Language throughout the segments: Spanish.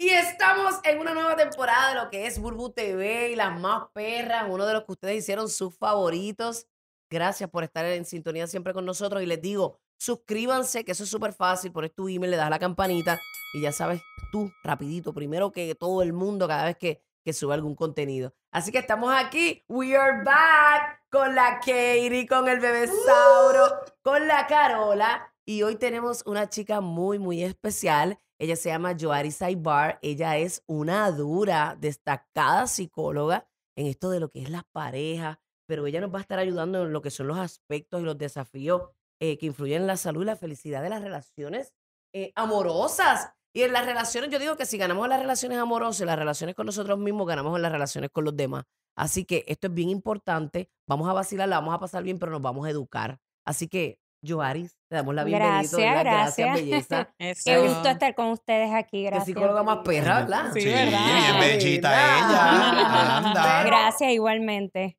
Y estamos en una nueva temporada de lo que es Burbu TV y las más perras, uno de los que ustedes hicieron sus favoritos. Gracias por estar en sintonía siempre con nosotros y les digo, suscríbanse, que eso es súper fácil, pones tu email, le das la campanita y ya sabes tú rapidito, primero que todo el mundo cada vez que, sube algún contenido. Así que estamos aquí, we are back, con la Katie, con el bebé Sauro, ¡Uh! con la Carola y hoy tenemos una chica muy, muy especial. Ella se llama Joari Saibar. Ella es una dura, destacada psicóloga en esto de lo que es la pareja. pero ella nos va a estar ayudando en lo que son los aspectos y los desafíos eh, que influyen en la salud y la felicidad de las relaciones eh, amorosas. Y en las relaciones, yo digo que si ganamos las relaciones amorosas, en las relaciones con nosotros mismos, ganamos en las relaciones con los demás. Así que esto es bien importante. Vamos a vacilar, vamos a pasar bien, pero nos vamos a educar. Así que Joaris. Te damos la bienvenida. Gracias, gracias. belleza. Qué gusto estar con ustedes aquí. Gracias. Qué psicóloga más perra, ¿verdad? Sí, ¿verdad? bien bellita ella. Gracias igualmente.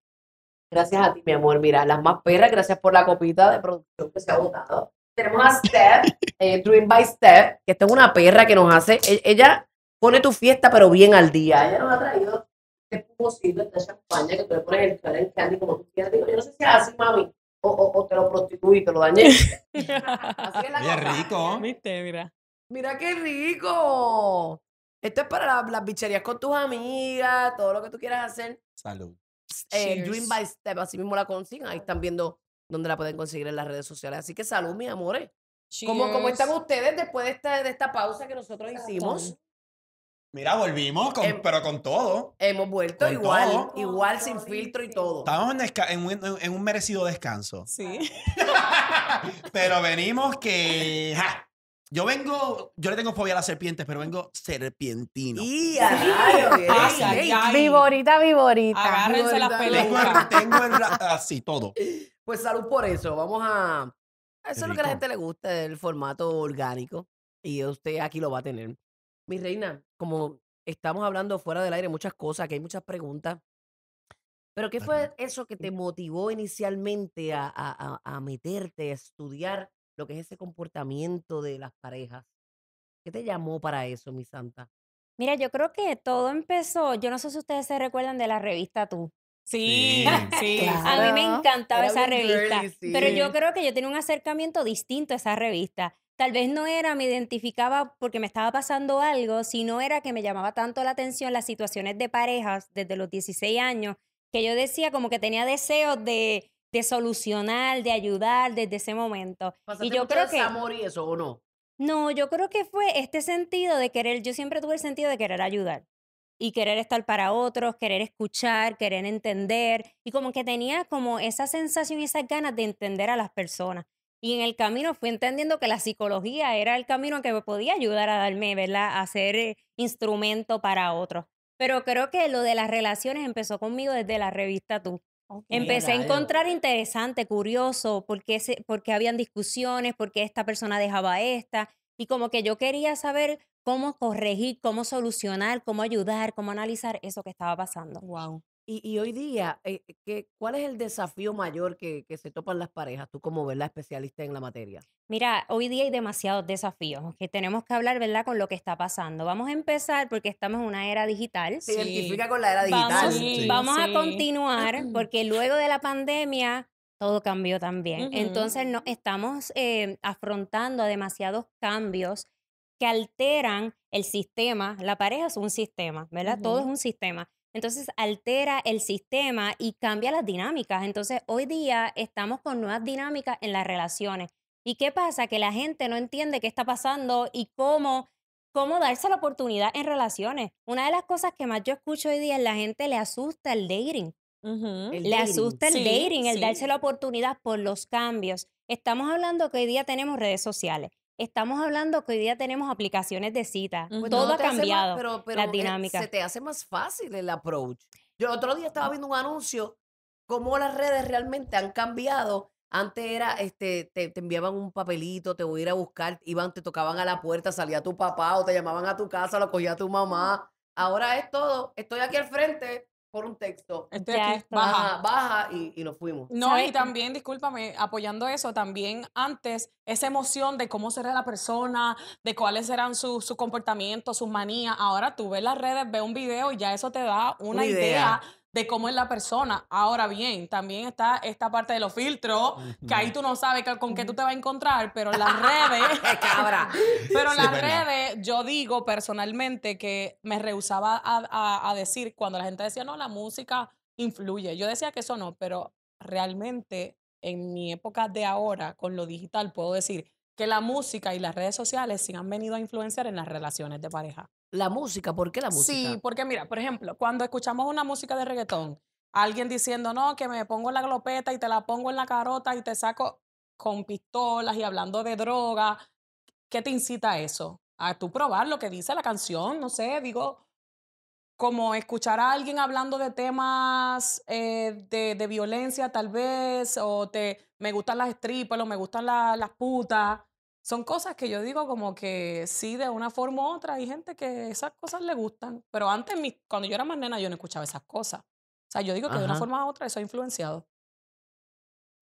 Gracias a ti, mi amor. Mira, las más perras, gracias por la copita de producción que se ha botado. Tenemos a Steph, eh, Dream by Steph, que esta es una perra que nos hace. E-, ella pone tu fiesta, pero bien al día. Ella nos ha traído este posible esta champaña que tú le pones el candy como tú quieras. Digo, yo no sé si es así, mami o, te lo prostituí, te lo dañé. Así es mira, rico. Mira. mira qué rico. Esto es para las bicherías con tus amigas, todo lo que tú quieras hacer. Salud. Eh, dream by Step, así mismo la consigan. Ahí están viendo dónde la pueden conseguir en las redes sociales. Así que salud, mis amores. ¿Cómo, están ustedes después de esta, de esta pausa que nosotros hicimos? Mira, volvimos, em, pero con todo. Hemos vuelto igual, igual sin filtro y todo. Estamos en, un, merecido descanso. Sí. pero venimos que... yo vengo, yo le tengo fobia a las serpientes, pero vengo serpientino. ¡Y Viborita, viborita. Agárrense las pelotas. Tengo, tengo así ah, todo. Pues salud por eso. Vamos a... Eso es lo que a la gente le gusta, el formato orgánico. Y usted aquí lo va a tener. Mi reina, como estamos hablando fuera del aire muchas cosas, que hay muchas preguntas, pero ¿qué fue eso que te motivó inicialmente a, a, meterte, a estudiar lo que es ese comportamiento de las parejas? ¿Qué te llamó para eso, mi santa? Mira, yo creo que todo empezó, yo no sé si ustedes se recuerdan de la revista Tú. Sí, sí. A mí me encantaba esa revista. Pero yo creo que yo tenía un acercamiento distinto a esa revista tal vez no era, me identificaba porque me estaba pasando algo, sino era que me llamaba tanto la atención las situaciones de parejas desde los 16 años, que yo decía como que tenía deseos de, solucionar, de ayudar desde ese momento. y yo creo que... amor y eso o no? No, yo creo que fue este sentido de querer, yo siempre tuve el sentido de querer ayudar y querer estar para otros, querer escuchar, querer entender y como que tenía como esa sensación y esas ganas de entender a las personas. Y en el camino fui entendiendo que la psicología era el camino que me podía ayudar a darme, ¿verdad? A ser eh, instrumento para otros. Pero creo que lo de las relaciones empezó conmigo desde la revista Tú. Empecé a encontrar interesante, curioso, porque qué, se, habían discusiones, porque esta persona dejaba esta. Y como que yo quería saber cómo corregir, cómo solucionar, cómo ayudar, cómo analizar eso que estaba pasando. Y, hoy día, eh, eh, ¿cuál es el desafío mayor que, se topan las parejas? Tú como ¿verdad? especialista en la materia. Mira, hoy día hay demasiados desafíos que tenemos que hablar, ¿verdad?, con lo que está pasando. Vamos a empezar porque estamos en una era digital. Se identifica con la era digital. Vamos, a continuar porque luego de la pandemia todo cambió también. Entonces, no, estamos eh, afrontando afrontando demasiados cambios que alteran el sistema. La pareja es un sistema, ¿verdad? Todo es un sistema. Entonces altera el sistema y cambia las dinámicas. Entonces hoy día estamos con nuevas dinámicas en las relaciones. ¿Y qué pasa? Que la gente no entiende qué está pasando y cómo, cómo darse la oportunidad en relaciones. Una de las cosas que más yo escucho hoy día es la gente le asusta el dating. le asusta el dating, el darse la oportunidad por los cambios. Estamos hablando que hoy día tenemos redes sociales. Estamos hablando que hoy día tenemos aplicaciones de cita. Todo ha cambiado. pero, la dinámica. Se te hace más fácil el approach. Yo el otro día estaba mm. viendo un anuncio cómo las redes realmente han cambiado. Antes era, este, te, enviaban un papelito, te voy a ir a buscar, iban, te tocaban a la puerta, salía tu papá o te llamaban a tu casa, lo cogía tu mamá. Ahora es todo, estoy aquí al frente, por un texto. Baja, baja y, y, nos fuimos. No, y también, discúlpame, apoyando eso, también antes esa emoción de cómo será la persona, de cuáles serán sus su comportamientos, sus manías. Ahora tú ves las redes, ves un video y ya eso te da una, idea de cómo es la persona. Ahora bien, también está esta parte de los filtros, que ahí tú no sabes con qué tú te vas a encontrar, pero las redes... cabra! Pero en las redes yo digo personalmente que me rehusaba a decir cuando la gente decía, no, la música influye. Yo decía que eso no, pero realmente en mi época de ahora con lo digital puedo decir que la música y las redes sociales sí han venido a influenciar en las relaciones de pareja. La música, ¿por qué la música? Sí, porque mira, por ejemplo, cuando escuchamos una música de reggaetón, alguien diciendo, no, que me pongo la glopeta y te la pongo en la carota y te saco con pistolas y hablando de droga, ¿qué te incita a eso? A tú probar lo que dice la canción, no sé, digo, como escuchar a alguien hablando de temas eh, de, violencia tal vez, o te, me gustan las strippers, o me gustan las putas, son cosas que yo digo como que sí, de una forma u otra, hay gente que esas cosas le gustan. Pero antes, cuando yo era más nena, yo no escuchaba esas cosas. O sea, yo digo que de una forma u otra eso ha influenciado.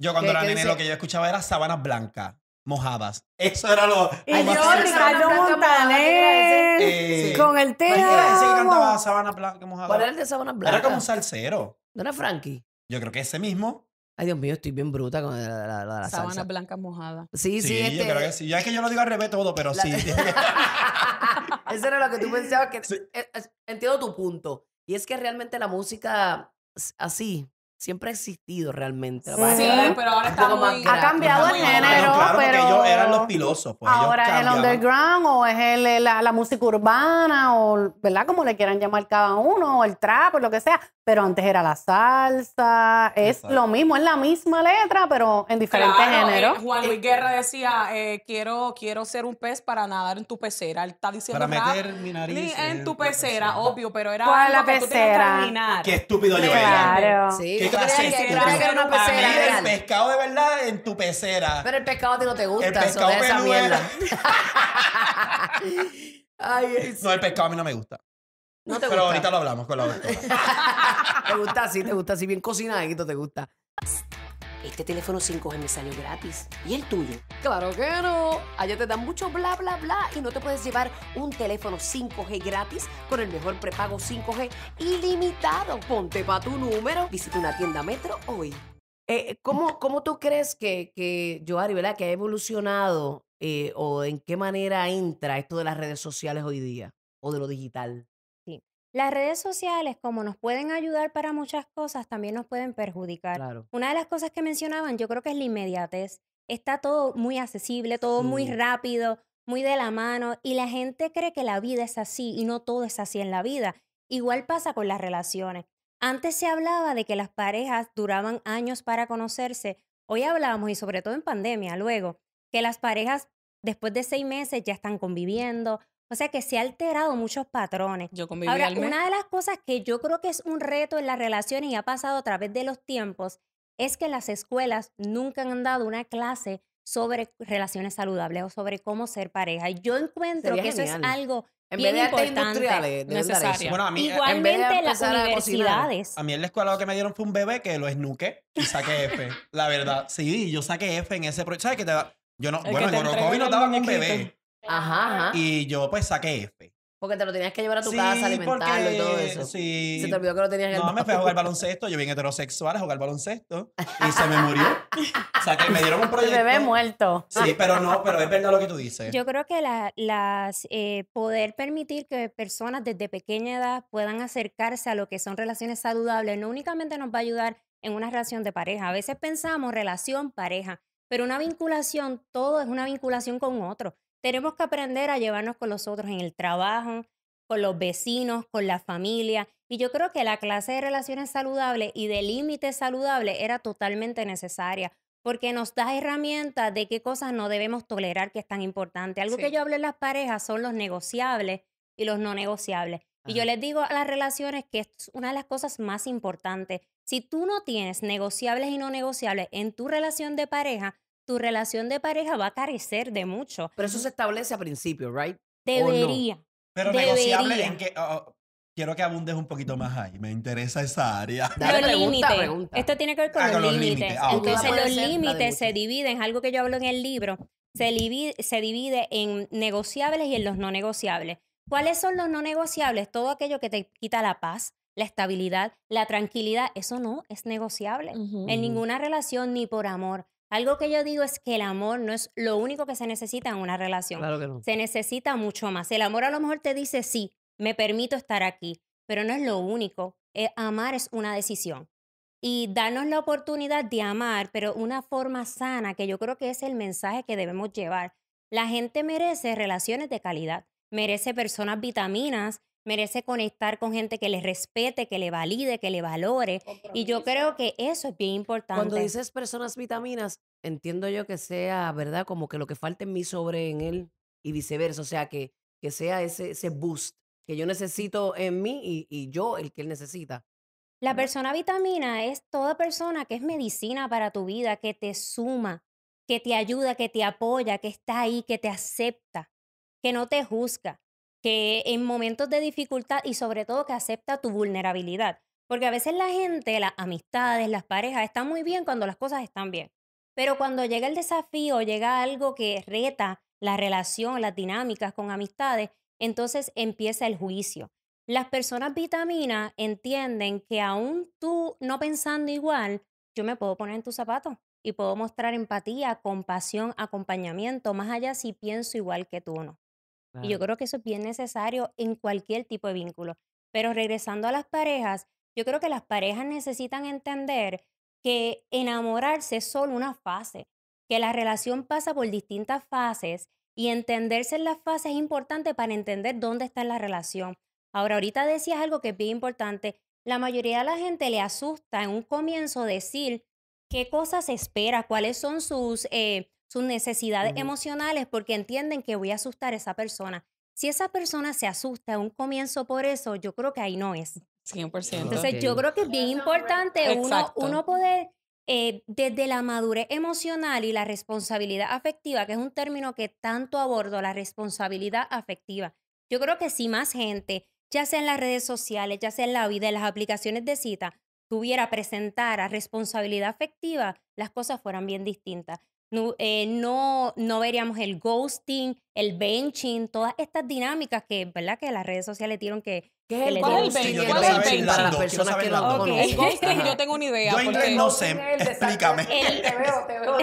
Yo cuando era nena, lo que yo escuchaba era sábanas blancas, mojadas. Eso era lo... Y yo, Ricardo Montaner, eh, con el tema. era ese que cantaba sábanas blancas mojadas? ¿Cuál era el de sábanas blancas? Era como un salsero. ¿No era Frankie? Yo creo que ese mismo. Ay, Dios mío, estoy bien bruta con la, la, la, mojada. Sí, sí, este sí Ya es que yo lo digo al revés todo, pero sí. Eso era lo que tú pensabas que... Eh, entiendo tu punto. Y es que realmente la música así siempre ha existido realmente. Sí, pero ahora está Ha cambiado el género, pero... Porque ellos eran los pilosos pues, ahora es el underground o es el, la, la, música urbana o, ¿verdad? Como le quieran llamar cada uno, o el trap o lo que sea. Pero antes era la salsa, es lo mismo, es la misma letra, pero en diferentes eh, géneros. Juan eh, Luis Guerra decía, eh, quiero, quiero ser un pez para nadar en tu pecera. Él está diciendo... Para meter mi nariz en, tu pecera, obvio, pero era ¿Cuál la pecera? que tú Qué estúpido yo era. Claro. Sí, el pescado de verdad en tu pecera. Pero el pescado a ti no te gusta. El pescado esa No, el pescado a mí no me gusta. Pero ahorita lo hablamos con la doctora. te gusta así, te gusta así, bien cocinadito, te gusta. Este teléfono 5G me salió gratis. ¿Y el tuyo? Claro que no. Allá te dan mucho bla, bla, bla y no te puedes llevar un teléfono 5G gratis con el mejor prepago 5G ilimitado. Ponte para tu número. Visita una tienda Metro hoy. Eh, ¿cómo, tú crees que, que Joari, ¿verdad? que ha evolucionado eh, o en qué manera entra esto de las redes sociales hoy día o de lo digital? Las redes sociales, como nos pueden ayudar para muchas cosas, también nos pueden perjudicar. Una de las cosas que mencionaban, yo creo que es la inmediatez. Está todo muy accesible, todo muy rápido, muy de la mano, y la gente cree que la vida es así y no todo es así en la vida. Igual pasa con las relaciones. Antes se hablaba de que las parejas duraban años para conocerse. Hoy hablábamos, y sobre todo en pandemia, luego, que las parejas después de seis meses ya están conviviendo, o sea que se ha alterado muchos patrones. Ahora, una de las cosas que yo creo que es un reto en las relaciones y ha pasado a través de los tiempos es que las escuelas nunca han dado una clase sobre relaciones saludables o sobre cómo ser pareja. Y yo encuentro que eso es algo en bien importante, necesario. Bueno, a mí, eh, Igualmente en las universidades. A, mí en la escuela lo que me dieron fue un bebé que lo esnuqué y saqué F. la verdad, sí, yo saqué F en ese proyecto. ¿Sabes te Yo no, El bueno, en daban un bebé. Ajá, Y yo pues saqué F. Porque te lo tenías que llevar a tu casa, alimentarlo y todo eso. Sí. Se te olvidó que lo tenías en el No, me fui a jugar baloncesto. Yo vine heterosexual a jugar baloncesto. Y se me murió. o sea, me dieron un proyecto. bebé muerto. Sí, pero no, pero es verdad lo que tú dices. Yo creo que las eh, poder permitir que personas desde pequeña edad puedan acercarse a lo que son relaciones saludables no únicamente nos va a ayudar en una relación de pareja. A veces pensamos relación pareja, pero una vinculación, todo es una vinculación con otro. Tenemos que aprender a llevarnos con los otros en el trabajo, con los vecinos, con la familia. Y yo creo que la clase de relaciones saludables y de límites saludables era totalmente necesaria porque nos da herramientas de qué cosas no debemos tolerar que es tan importante. Algo que yo hablo en las parejas son los negociables y los no negociables. Y yo les digo a las relaciones que es una de las cosas más importantes. Si tú no tienes negociables y no negociables en tu relación de pareja, tu relación de pareja va a carecer de mucho. Pero eso se establece a principio, ¿right? Debería. Pero negociable en que. Oh, oh, quiero que abundes un poquito más ahí. Me interesa esa área. Dale, pregunta, Esto tiene que ver con, ah, los, límites. Ah, Entonces, los límites se dividen, algo que yo hablo en el libro, se divide, se divide en negociables y en los no negociables. ¿Cuáles son los no negociables? Todo aquello que te quita la paz, la estabilidad, la tranquilidad, eso no es negociable en ninguna relación ni por amor. Algo que yo digo es que el amor no es lo único que se necesita en una relación. Se necesita mucho más. El amor a lo mejor te dice, sí, me permito estar aquí, pero no es lo único. Eh, amar es una decisión. Y darnos la oportunidad de amar, pero una forma sana, que yo creo que es el mensaje que debemos llevar. La gente merece relaciones de calidad, merece personas vitaminas merece conectar con gente que le respete, que le valide, que le valore. Y yo creo que eso es bien importante. Cuando dices personas vitaminas, entiendo yo que sea, ¿verdad? Como que lo que falta en mí sobre en él y viceversa. O sea, que, que sea ese, ese boost que yo necesito en mí y, y yo el que él necesita. La persona vitamina es toda persona que es medicina para tu vida, que te suma, que te ayuda, que te apoya, que está ahí, que te acepta, que no te juzga, que en momentos de dificultad y sobre todo que acepta tu vulnerabilidad. Porque a veces la gente, las amistades, las parejas, están muy bien cuando las cosas están bien. Pero cuando llega el desafío, llega algo que reta la relación, las dinámicas con amistades, entonces empieza el juicio. Las personas vitamina entienden que aún tú no pensando igual, yo me puedo poner en tu zapato y puedo mostrar empatía, compasión, acompañamiento, más allá si pienso igual que tú o no. Y yo creo que eso es bien necesario en cualquier tipo de vínculo. Pero regresando a las parejas, yo creo que las parejas necesitan entender que enamorarse es solo una fase, que la relación pasa por distintas fases y entenderse en las fases es importante para entender dónde está la relación. Ahora, ahorita decías algo que es bien importante. La mayoría de la gente le asusta en un comienzo decir qué cosas espera, cuáles son sus, eh, sus necesidades emocionales porque entienden que voy a asustar a esa persona. Si esa persona se asusta a un comienzo por eso, yo creo que ahí no es. 100%. Entonces yo creo que es bien importante uno, uno, poder, eh, desde la madurez emocional y la responsabilidad afectiva, que es un término que tanto abordo, la responsabilidad afectiva. Yo creo que si más gente, ya sea en las redes sociales, ya sea en la vida, en las aplicaciones de cita, tuviera, presentar a responsabilidad afectiva, las cosas fueran bien distintas. No, eh, no, no, veríamos el ghosting, el benching, todas estas dinámicas que, las redes sociales dieron que... ¿Qué es el, ¿Cuál Para las personas que no lo ghosting yo tengo una idea. Yo no sé, explícame. te veo, te veo.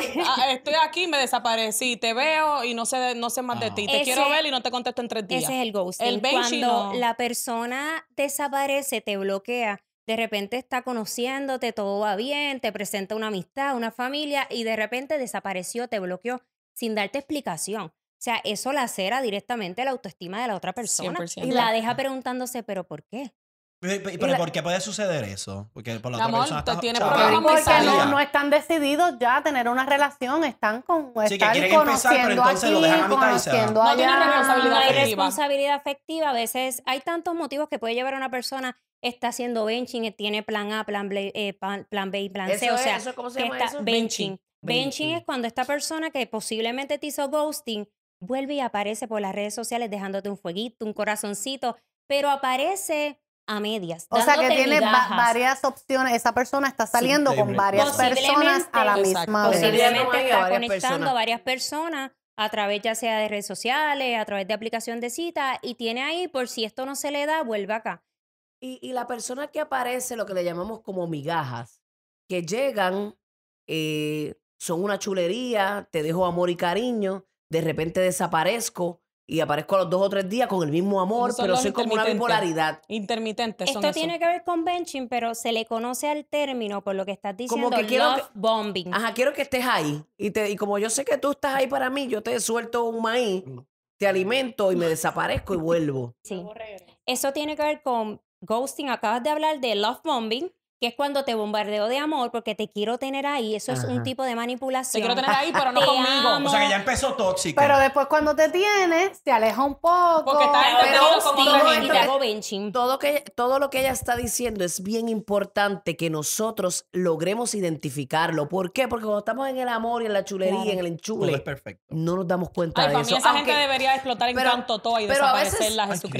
estoy aquí, me desaparecí, te veo y no sé, no sé más de ti. Te quiero ver y no te contesto en tres días. Ese es el ghosting. El benching Cuando la persona desaparece, te bloquea, de repente está conociéndote, todo va bien, te presenta una amistad, una familia y de repente desapareció, te bloqueó sin darte explicación. O sea, eso lacera directamente la autoestima de la otra persona y la deja preguntándose, pero ¿por qué? Pero, ¿por qué puede suceder eso? Porque por la, no, están decididos ya a tener una relación, están con sí, conociendo entonces lo dejan responsabilidad afectiva. responsabilidad A veces hay tantos motivos que puede llevar a una persona está haciendo benching, tiene plan A, plan B, eh, plan, y plan C. o sea, benching. benching. es cuando esta persona que posiblemente te hizo ghosting vuelve y aparece por las redes sociales dejándote un fueguito, un corazoncito, pero aparece a medias. O sea que tiene varias opciones. Esa persona está saliendo con varias personas a la misma vez. Posiblemente está conectando a varias personas a través ya sea de redes sociales, a través de aplicación de cita, y tiene ahí, por si esto no se le da, vuelve acá. Y, la persona que aparece, lo que le llamamos como migajas, que llegan, eh, son una chulería, te dejo amor y cariño, de repente desaparezco, y aparezco a los dos o tres días con el mismo amor, pero soy como una bipolaridad. Intermitente. Esto tiene que ver con benching, pero se le conoce al término por lo que estás diciendo. que quiero bombing. Ajá, quiero que estés ahí. Y, te, y como yo sé que tú estás ahí para mí, yo te suelto un maíz, te alimento y me desaparezco y vuelvo. Sí. Eso tiene que ver con ghosting. Acabas de hablar de love bombing que es cuando te bombardeo de amor porque te quiero tener ahí. Eso es un tipo de manipulación. Te quiero tener ahí, pero no conmigo. O sea, que ya empezó tóxico. Pero después cuando te tienes, te aleja un poco. Porque estás con todo, todo, todo, todo lo que ella está diciendo es bien importante que nosotros logremos identificarlo. ¿Por qué? Porque cuando estamos en el amor y en la chulería, y en el enchule, no nos damos cuenta de para eso. Mí esa gente debería explotar en pero, todo y pero a veces,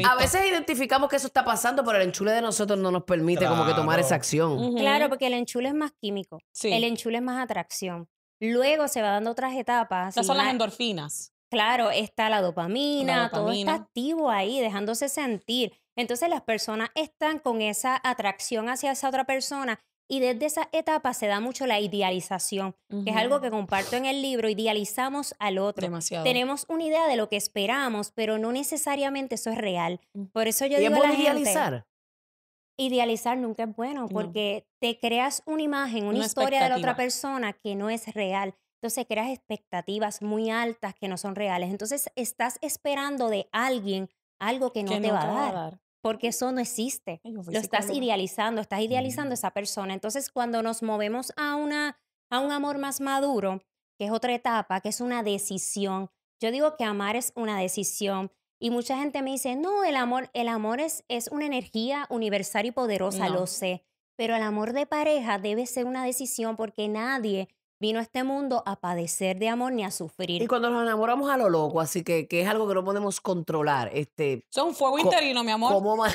A veces identificamos que eso está pasando, pero el enchule de nosotros no nos permite como que tomar esa acción. Claro, porque el enchule es más químico. El enchule es más atracción. Luego se va dando otras etapas. Estas son las endorfinas. Claro, está la dopamina, todo está activo ahí, dejándose sentir. Entonces las personas están con esa atracción hacia esa otra persona y desde esa etapa se da mucho la idealización, que es algo que comparto en el libro, idealizamos al otro. Tenemos una idea de lo que esperamos, pero no necesariamente eso es real. Mm. Por eso yo digo es Idealizar nunca es bueno porque te creas una imagen, una, historia de la otra persona que no es real. Entonces creas expectativas muy altas que no son reales. Entonces estás esperando de alguien algo que no, te, va, a dar, Porque eso no existe. Lo estás idealizando, estás idealizando mm. esa persona. Entonces cuando nos movemos a, una, a un amor más maduro, que es otra etapa, que es una decisión. Yo digo que amar es una decisión. Y mucha gente me dice, no, el amor, el amor es, es una energía universal y poderosa, lo sé. Pero el amor de pareja debe ser una decisión porque nadie vino a este mundo a padecer de amor ni a sufrir. Y cuando nos enamoramos a lo loco, así que, que es algo que no podemos controlar. Este, Son fuego interino, mi amor. ¿cómo sí,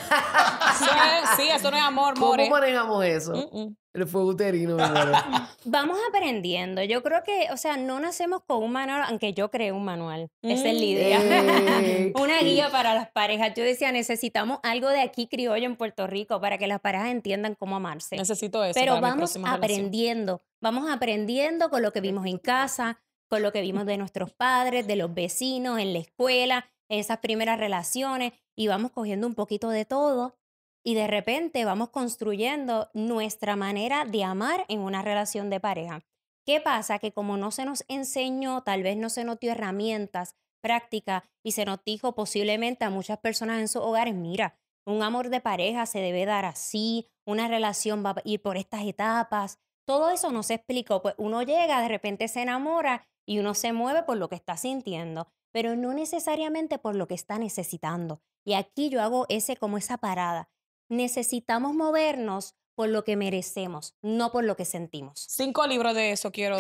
eso no es amor, ¿Cómo manejamos eso? Mm, mm uterino. Vamos aprendiendo. Yo creo que, o sea, no nacemos con un manual, aunque yo creé un manual. Esa es la mm. idea. Eh, Una guía para las parejas. Yo decía, necesitamos algo de aquí criollo en Puerto Rico para que las parejas entiendan cómo amarse. Necesito eso. Pero vamos aprendiendo. Vamos aprendiendo con lo que vimos en casa, con lo que vimos de nuestros padres, de los vecinos, en la escuela, en esas primeras relaciones. Y vamos cogiendo un poquito de todo y de repente vamos construyendo nuestra manera de amar en una relación de pareja. ¿Qué pasa? Que como no se nos enseñó, tal vez no se nos dio herramientas, prácticas, y se nos dijo posiblemente a muchas personas en sus hogares, mira, un amor de pareja se debe dar así, una relación va a ir por estas etapas, todo eso no se explicó, pues uno llega, de repente se enamora y uno se mueve por lo que está sintiendo, pero no necesariamente por lo que está necesitando. Y aquí yo hago ese como esa parada necesitamos movernos por lo que merecemos, no por lo que sentimos. Cinco libros de eso quiero,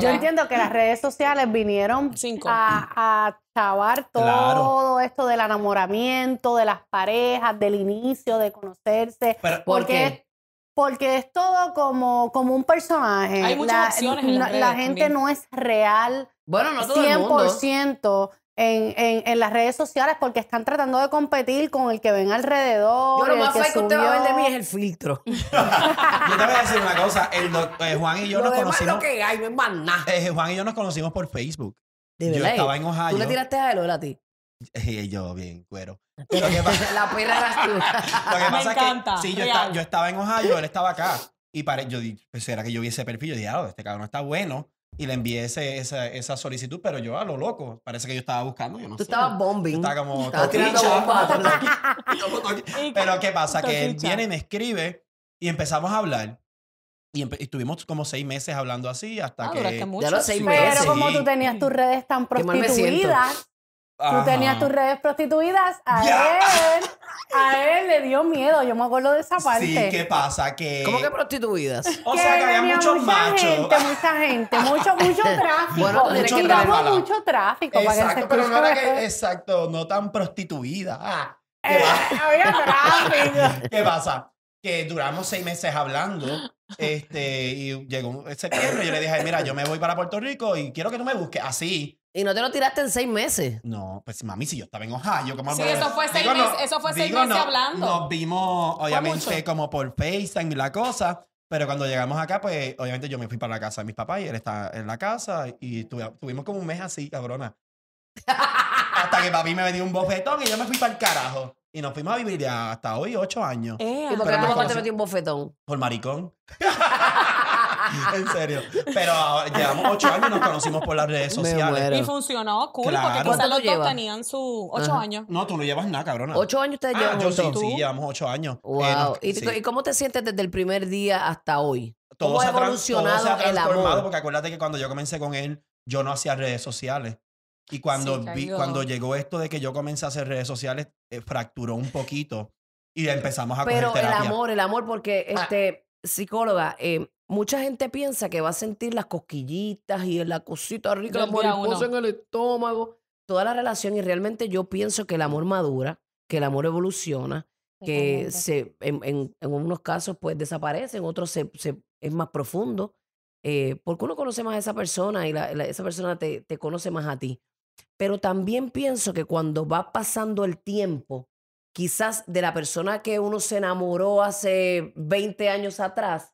Yo entiendo que las redes sociales vinieron a, chavar todo esto del enamoramiento, de las parejas, del inicio, de conocerse. porque, porque es todo como, como un personaje. Hay muchas la, La gente no es real. Bueno, no todo 100%. El en, en, las redes sociales porque están tratando de competir con el que ven alrededor. Yo lo más que usted va a ver de mí es el filtro. yo te voy a decir una cosa. El eh, Juan y yo nos conocimos. que no eh, Juan y yo nos conocimos por Facebook. Yo estaba en Ohio. ¿Tú le tiraste a él o a ti? yo, bien, cuero. la perra eras tú. lo que pasa Me encanta, es que sí, yo, estaba, yo estaba en Ohio, él estaba acá. Y yo pensé era que yo vi ese perfil, yo dije, ah, este cabrón está bueno y le envié ese, esa, esa, solicitud, pero yo a lo loco, parece que yo estaba buscando, yo no Tú estabas bombing. Estaba como tirando Pero qué pasa que él viene y me escribe y empezamos a hablar. Y, estuvimos como seis meses hablando así hasta ah, que... Mucho. Ya los seis meses. Pero como tú tenías tus redes tan prostituidas, Tú tenías tus redes prostituidas, a él, a él le dio miedo, yo me acuerdo de esa parte. Sí, ¿qué pasa? Que... ¿Cómo que prostituidas? O sea, que había muchos mucha gente, mucha gente, mucho, mucho tráfico. Bueno, mucho tráfico. mucho tráfico para que se Exacto, pero no era que, exacto, no tan prostituida. Ah, eh, había tráfico. qué pasa? Que duramos seis meses hablando, este, y llegó ese septiembre, yo le dije, mira, yo me voy para Puerto Rico y quiero que tú me busques, así, y no te lo tiraste en seis meses. No, pues mami, si yo estaba en Ohio, como. Sí, eso fue seis, eso fue seis meses hablando. Nos vimos, obviamente, como por FaceTime y la cosa. Pero cuando llegamos acá, pues obviamente yo me fui para la casa de mis papás y él está en la casa. Y tuvimos como un mes así, cabrona. Hasta que papi me dio un bofetón y yo me fui para el carajo. Y nos fuimos a vivir ya hasta hoy, ocho años. Eh, ¿Y por qué tu papá te metió un bofetón? Por maricón. en serio. Pero llevamos ocho años y nos conocimos por las redes sociales. Y funcionó, cool, porque quizás los dos tenían sus ocho años. No, tú no llevas nada, cabrona. ¿Ocho años ustedes ah, llevan Sí, llevamos ocho años. Wow. Eh, ¿Y, cómo te sientes desde el primer día hasta hoy? Todo ¿Cómo ha evolucionado todo se ha transformado, porque acuérdate que cuando yo comencé con él, yo no hacía redes sociales. Y cuando, vi, cuando llegó esto de que yo comencé a hacer redes sociales, eh, fracturó un poquito y empezamos a Pero terapia. el amor, el amor, porque ah. este psicóloga, eh, mucha gente piensa que va a sentir las cosquillitas y la cosita rica, la mariposa en el estómago, toda la relación. Y realmente yo pienso que el amor madura, que el amor evoluciona, que se, en, en, unos casos pues desaparece, en otros se, es más profundo. Eh, porque uno conoce más a esa persona y esa persona te, te conoce más a ti. Pero también pienso que cuando va pasando el tiempo, quizás de la persona que uno se enamoró hace 20 años atrás,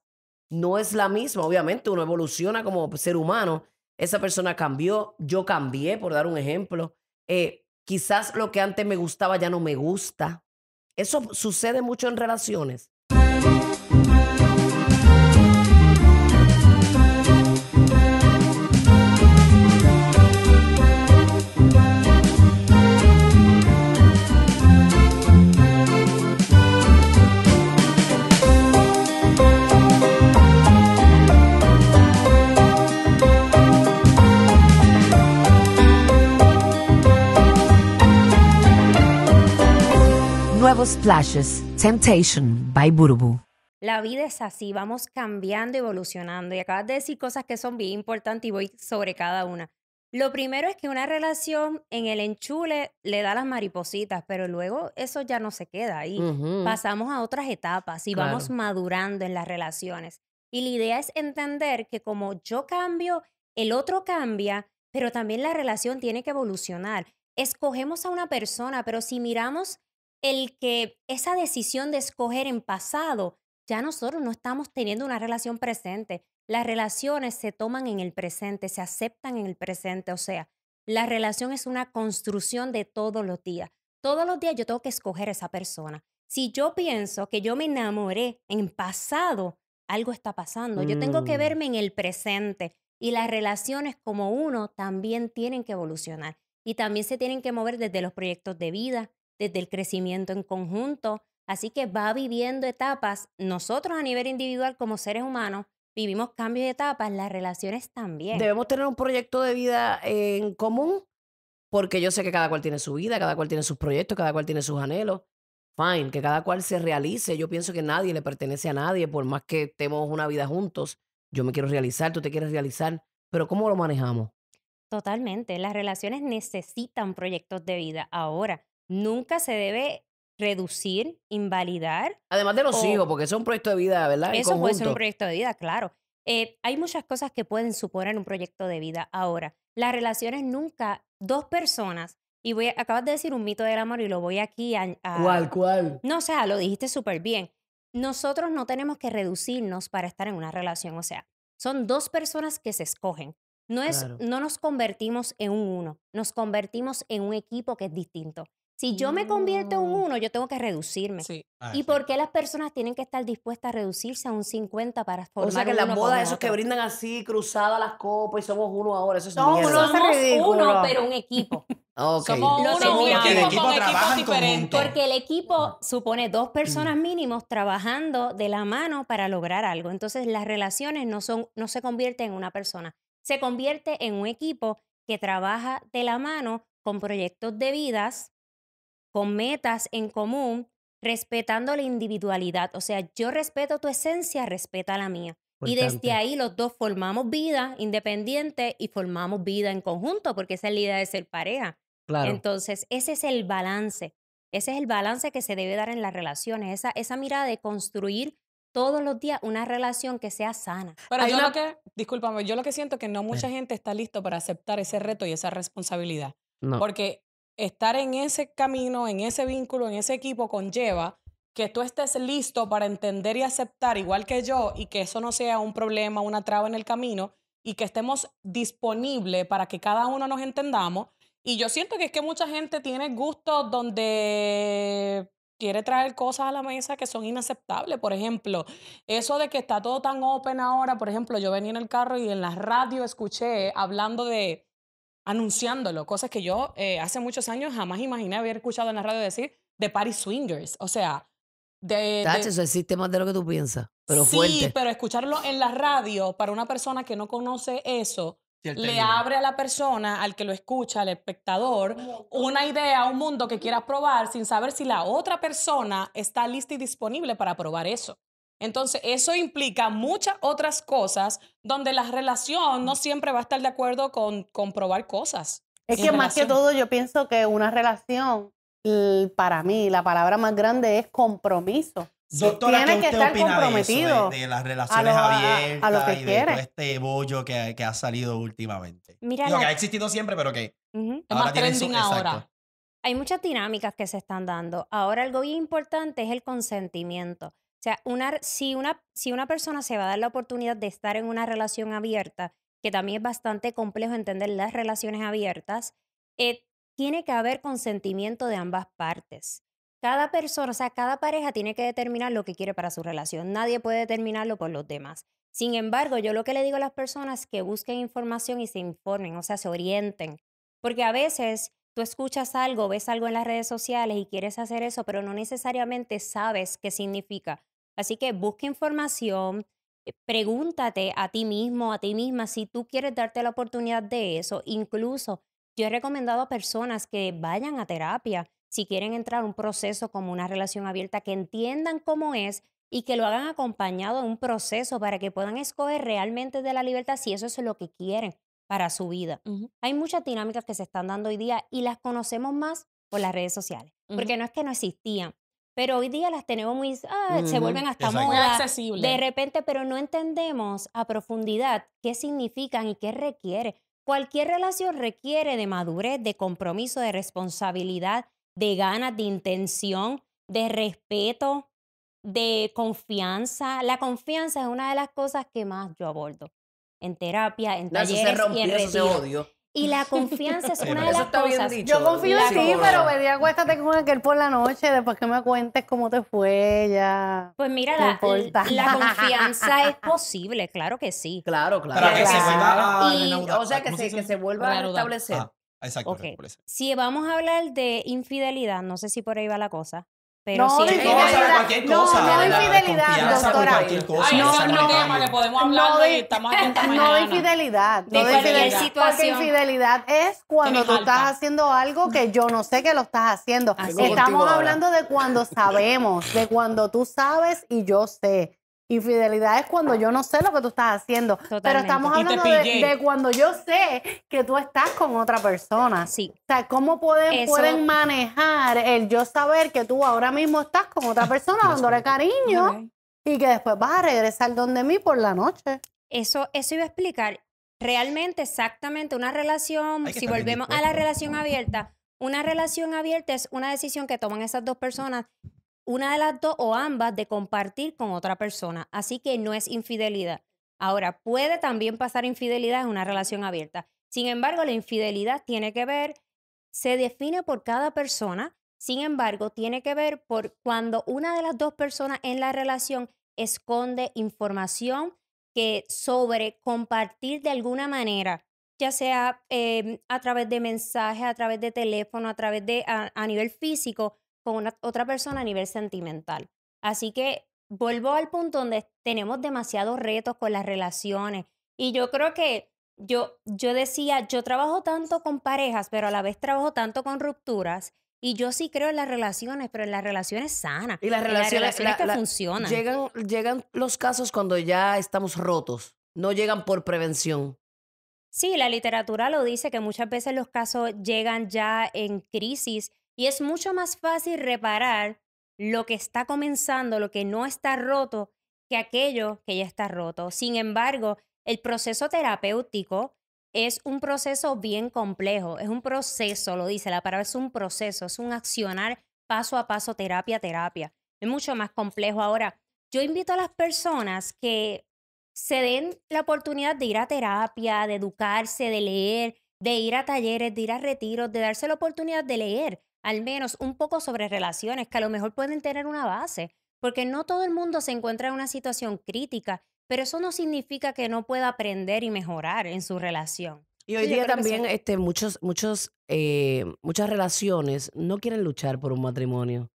no es la misma, obviamente, uno evoluciona como ser humano, esa persona cambió, yo cambié, por dar un ejemplo, eh, quizás lo que antes me gustaba ya no me gusta. Eso sucede mucho en relaciones. La vida es así, vamos cambiando, evolucionando. Y acabas de decir cosas que son bien importantes y voy sobre cada una. Lo primero es que una relación en el enchule le da las maripositas, pero luego eso ya no se queda ahí. Pasamos a otras etapas y vamos madurando en las relaciones. Y la idea es entender que como yo cambio, el otro cambia, pero también la relación tiene que evolucionar. Escogemos a una persona, pero si miramos el que esa decisión de escoger en pasado, ya nosotros no estamos teniendo una relación presente. Las relaciones se toman en el presente, se aceptan en el presente, o sea, la relación es una construcción de todos los días. Todos los días yo tengo que escoger esa persona. Si yo pienso que yo me enamoré en pasado, algo está pasando. Yo tengo que mm. verme en el presente y las relaciones como uno también tienen que evolucionar y también se tienen que mover desde los proyectos de vida, desde el crecimiento en conjunto. Así que va viviendo etapas. Nosotros a nivel individual como seres humanos vivimos cambios de etapas, las relaciones también. Debemos tener un proyecto de vida en común porque yo sé que cada cual tiene su vida, cada cual tiene sus proyectos, cada cual tiene sus anhelos. Fine, que cada cual se realice. Yo pienso que nadie le pertenece a nadie, por más que estemos una vida juntos. Yo me quiero realizar, tú te quieres realizar, pero ¿cómo lo manejamos? Totalmente, las relaciones necesitan proyectos de vida. Ahora, nunca se debe reducir, invalidar. Además de los hijos, porque eso es un proyecto de vida, ¿verdad? Eso puede ser un proyecto de vida, claro. Eh, hay muchas cosas que pueden suponer un proyecto de vida. Ahora, las relaciones nunca, dos personas, y voy acabas de decir un mito del amor y lo voy aquí a... cual ¿Cuál, No, o sea, lo dijiste súper bien. Nosotros no tenemos que reducirnos para estar en una relación, o sea, son dos personas que se escogen. No, es, no nos convertimos en un uno, nos convertimos en un equipo que es distinto. Si yo me convierto en mm. uno, yo tengo que reducirme. Ah, ¿Y por qué las personas tienen que estar dispuestas a reducirse a un 50 para formar O sea, que las bodas, esos que brindan así, cruzadas las copas y somos uno ahora, eso es no, No, somos uno, pero un equipo. Ah, okay. Somos uno, un equipo, el equipo equipos Porque el equipo supone dos personas mm. mínimos trabajando de la mano para lograr algo. Entonces, las relaciones no, son, no se convierten en una persona. Se convierte en un equipo que trabaja de la mano con proyectos de vidas con metas en común, respetando la individualidad. O sea, yo respeto tu esencia, respeta la mía. Y desde ahí los dos formamos vida independiente y formamos vida en conjunto, porque esa es la idea de ser pareja. Entonces, ese es el balance. Ese es el balance que se debe dar en las relaciones, esa, esa mirada de construir todos los días una relación que sea sana. Pero yo lo que, discúlpame, yo lo que siento es que no mucha gente está listo para aceptar ese reto y esa responsabilidad. Porque estar en ese camino, en ese vínculo, en ese equipo conlleva que tú estés listo para entender y aceptar, igual que yo, y que eso no sea un problema, una traba en el camino, y que estemos disponibles para que cada uno nos entendamos. Y yo siento que es que mucha gente tiene gustos donde quiere traer cosas a la mesa que son inaceptables. Por ejemplo, eso de que está todo tan open ahora, por ejemplo, yo venía en el carro y en la radio escuché hablando de anunciándolo, cosas que yo eh, hace muchos años jamás imaginé haber escuchado en la radio decir de Party Swingers. O sea, de... eso existe más de lo que tú piensas, pero sí, pero escucharlo en la radio para una persona que no conoce eso, le abre a la persona, al que lo escucha, al espectador, una idea, un mundo que quiera probar sin saber si la otra persona está lista y disponible para probar eso. Entonces, eso implica muchas otras cosas donde la relación no siempre va a estar de acuerdo con comprobar cosas. Es que más que todo yo pienso que una relación, para mí, la palabra más grande es compromiso. Tiene que estar comprometido de, de, las relaciones abiertas a, y de todo este bollo que, ha salido últimamente? Mira Digo, que ha existido siempre, pero que más trending ahora. Hay muchas dinámicas que se están dando. Ahora algo bien importante es el consentimiento. O sea, si, una, persona se va a dar la oportunidad de estar en una relación abierta, que también es bastante complejo entender las relaciones abiertas, eh, tiene que haber consentimiento de ambas partes. Cada persona, o sea, cada pareja tiene que determinar lo que quiere para su relación. Nadie puede determinarlo por los demás. Sin embargo, yo lo que le digo a las personas es que busquen información y se informen, o sea, se orienten. Porque a veces tú escuchas algo, ves algo en las redes sociales y quieres hacer eso, pero no necesariamente sabes qué significa. Así que busca información, eh, pregúntate a ti mismo, a ti misma, si tú quieres darte la oportunidad de eso. Incluso yo he recomendado a personas que vayan a terapia si quieren entrar a un proceso como una relación abierta, que entiendan cómo es y que lo hagan acompañado de un proceso para que puedan escoger realmente de la libertad si eso es lo que quieren para su vida. Hay muchas dinámicas que se están dando hoy día y las conocemos más por las redes sociales, porque no es que no existían, pero hoy día las tenemos muy, ah, se vuelven hasta moda, De repente, pero no entendemos a profundidad qué significan y qué requiere. Cualquier relación requiere de madurez, de compromiso, de responsabilidad, de ganas, de intención, de respeto, de confianza. La confianza es una de las cosas que más yo abordo en terapia, en talleres y en odio. Y la confianza es una de las cosas. Yo confío en ti, pero me di acuéstate con aquel por la noche, después que me cuentes cómo te fue ya. Pues mira, la, la confianza es posible, claro que sí. Claro, claro. y, O sea, que, se, que se vuelva a restablecer. Ah, exacto. Si vamos a hablar de infidelidad, no sé si por ahí va la cosa. Pero no, sí. Infidelidad. Cualquier cosa, no, no infidelidad, doctora. no, no, tema, le podemos no, de, fidelidad. no infidelidad. No de infidelidad. Situación. Porque infidelidad es cuando tú estás haciendo algo que yo no sé que lo estás haciendo. Estamos hablando de cuando sabemos, de cuando tú sabes y yo sé. Infidelidad es cuando yo no sé lo que tú estás haciendo. Pero estamos hablando de, cuando yo sé que tú estás con otra persona. Sí. O sea, ¿cómo pueden, manejar el yo saber que tú ahora mismo estás con otra persona dándole cariño y que después vas a regresar donde mí por la noche? Eso, eso iba a explicar. Realmente, exactamente, una relación, si volvemos a la relación abierta, una relación abierta es una decisión que toman esas dos personas una de las dos o ambas de compartir con otra persona. Así que no es infidelidad. Ahora, puede también pasar infidelidad en una relación abierta. Sin embargo, la infidelidad tiene que ver, se define por cada persona, sin embargo, tiene que ver por cuando una de las dos personas en la relación esconde información que sobre compartir de alguna manera, ya sea em, a través de mensajes, a través de teléfono, a través de a nivel físico, con otra persona a nivel sentimental. Así que vuelvo al punto donde tenemos demasiados retos con las relaciones. Y yo creo que yo, yo decía, yo trabajo tanto con parejas, pero a la vez trabajo tanto con rupturas. Y yo sí creo en las relaciones, pero en las relaciones sanas. Y las relaciones, que funcionan. Llegan, llegan los casos cuando ya estamos rotos, no llegan por prevención. Sí, la literatura lo dice que muchas veces los casos llegan ya en crisis y es mucho más fácil reparar lo que está comenzando, lo que no está roto, que aquello que ya está roto. Sin embargo, el proceso terapéutico es un proceso bien complejo, es un proceso, lo dice la palabra, es un proceso, es un accionar paso a paso, terapia a terapia. Es mucho más complejo. Ahora, yo invito a las personas que se den la oportunidad de ir a terapia, de educarse, de leer, de ir a talleres, de ir a retiros, de darse la oportunidad de leer, al menos un poco sobre relaciones, que a lo mejor pueden tener una base, porque no todo el mundo se encuentra en una situación crítica, pero eso no significa que no pueda aprender y mejorar en su relación. Y hoy día también este, muchos, muchos, eh, muchas relaciones no quieren luchar por un matrimonio.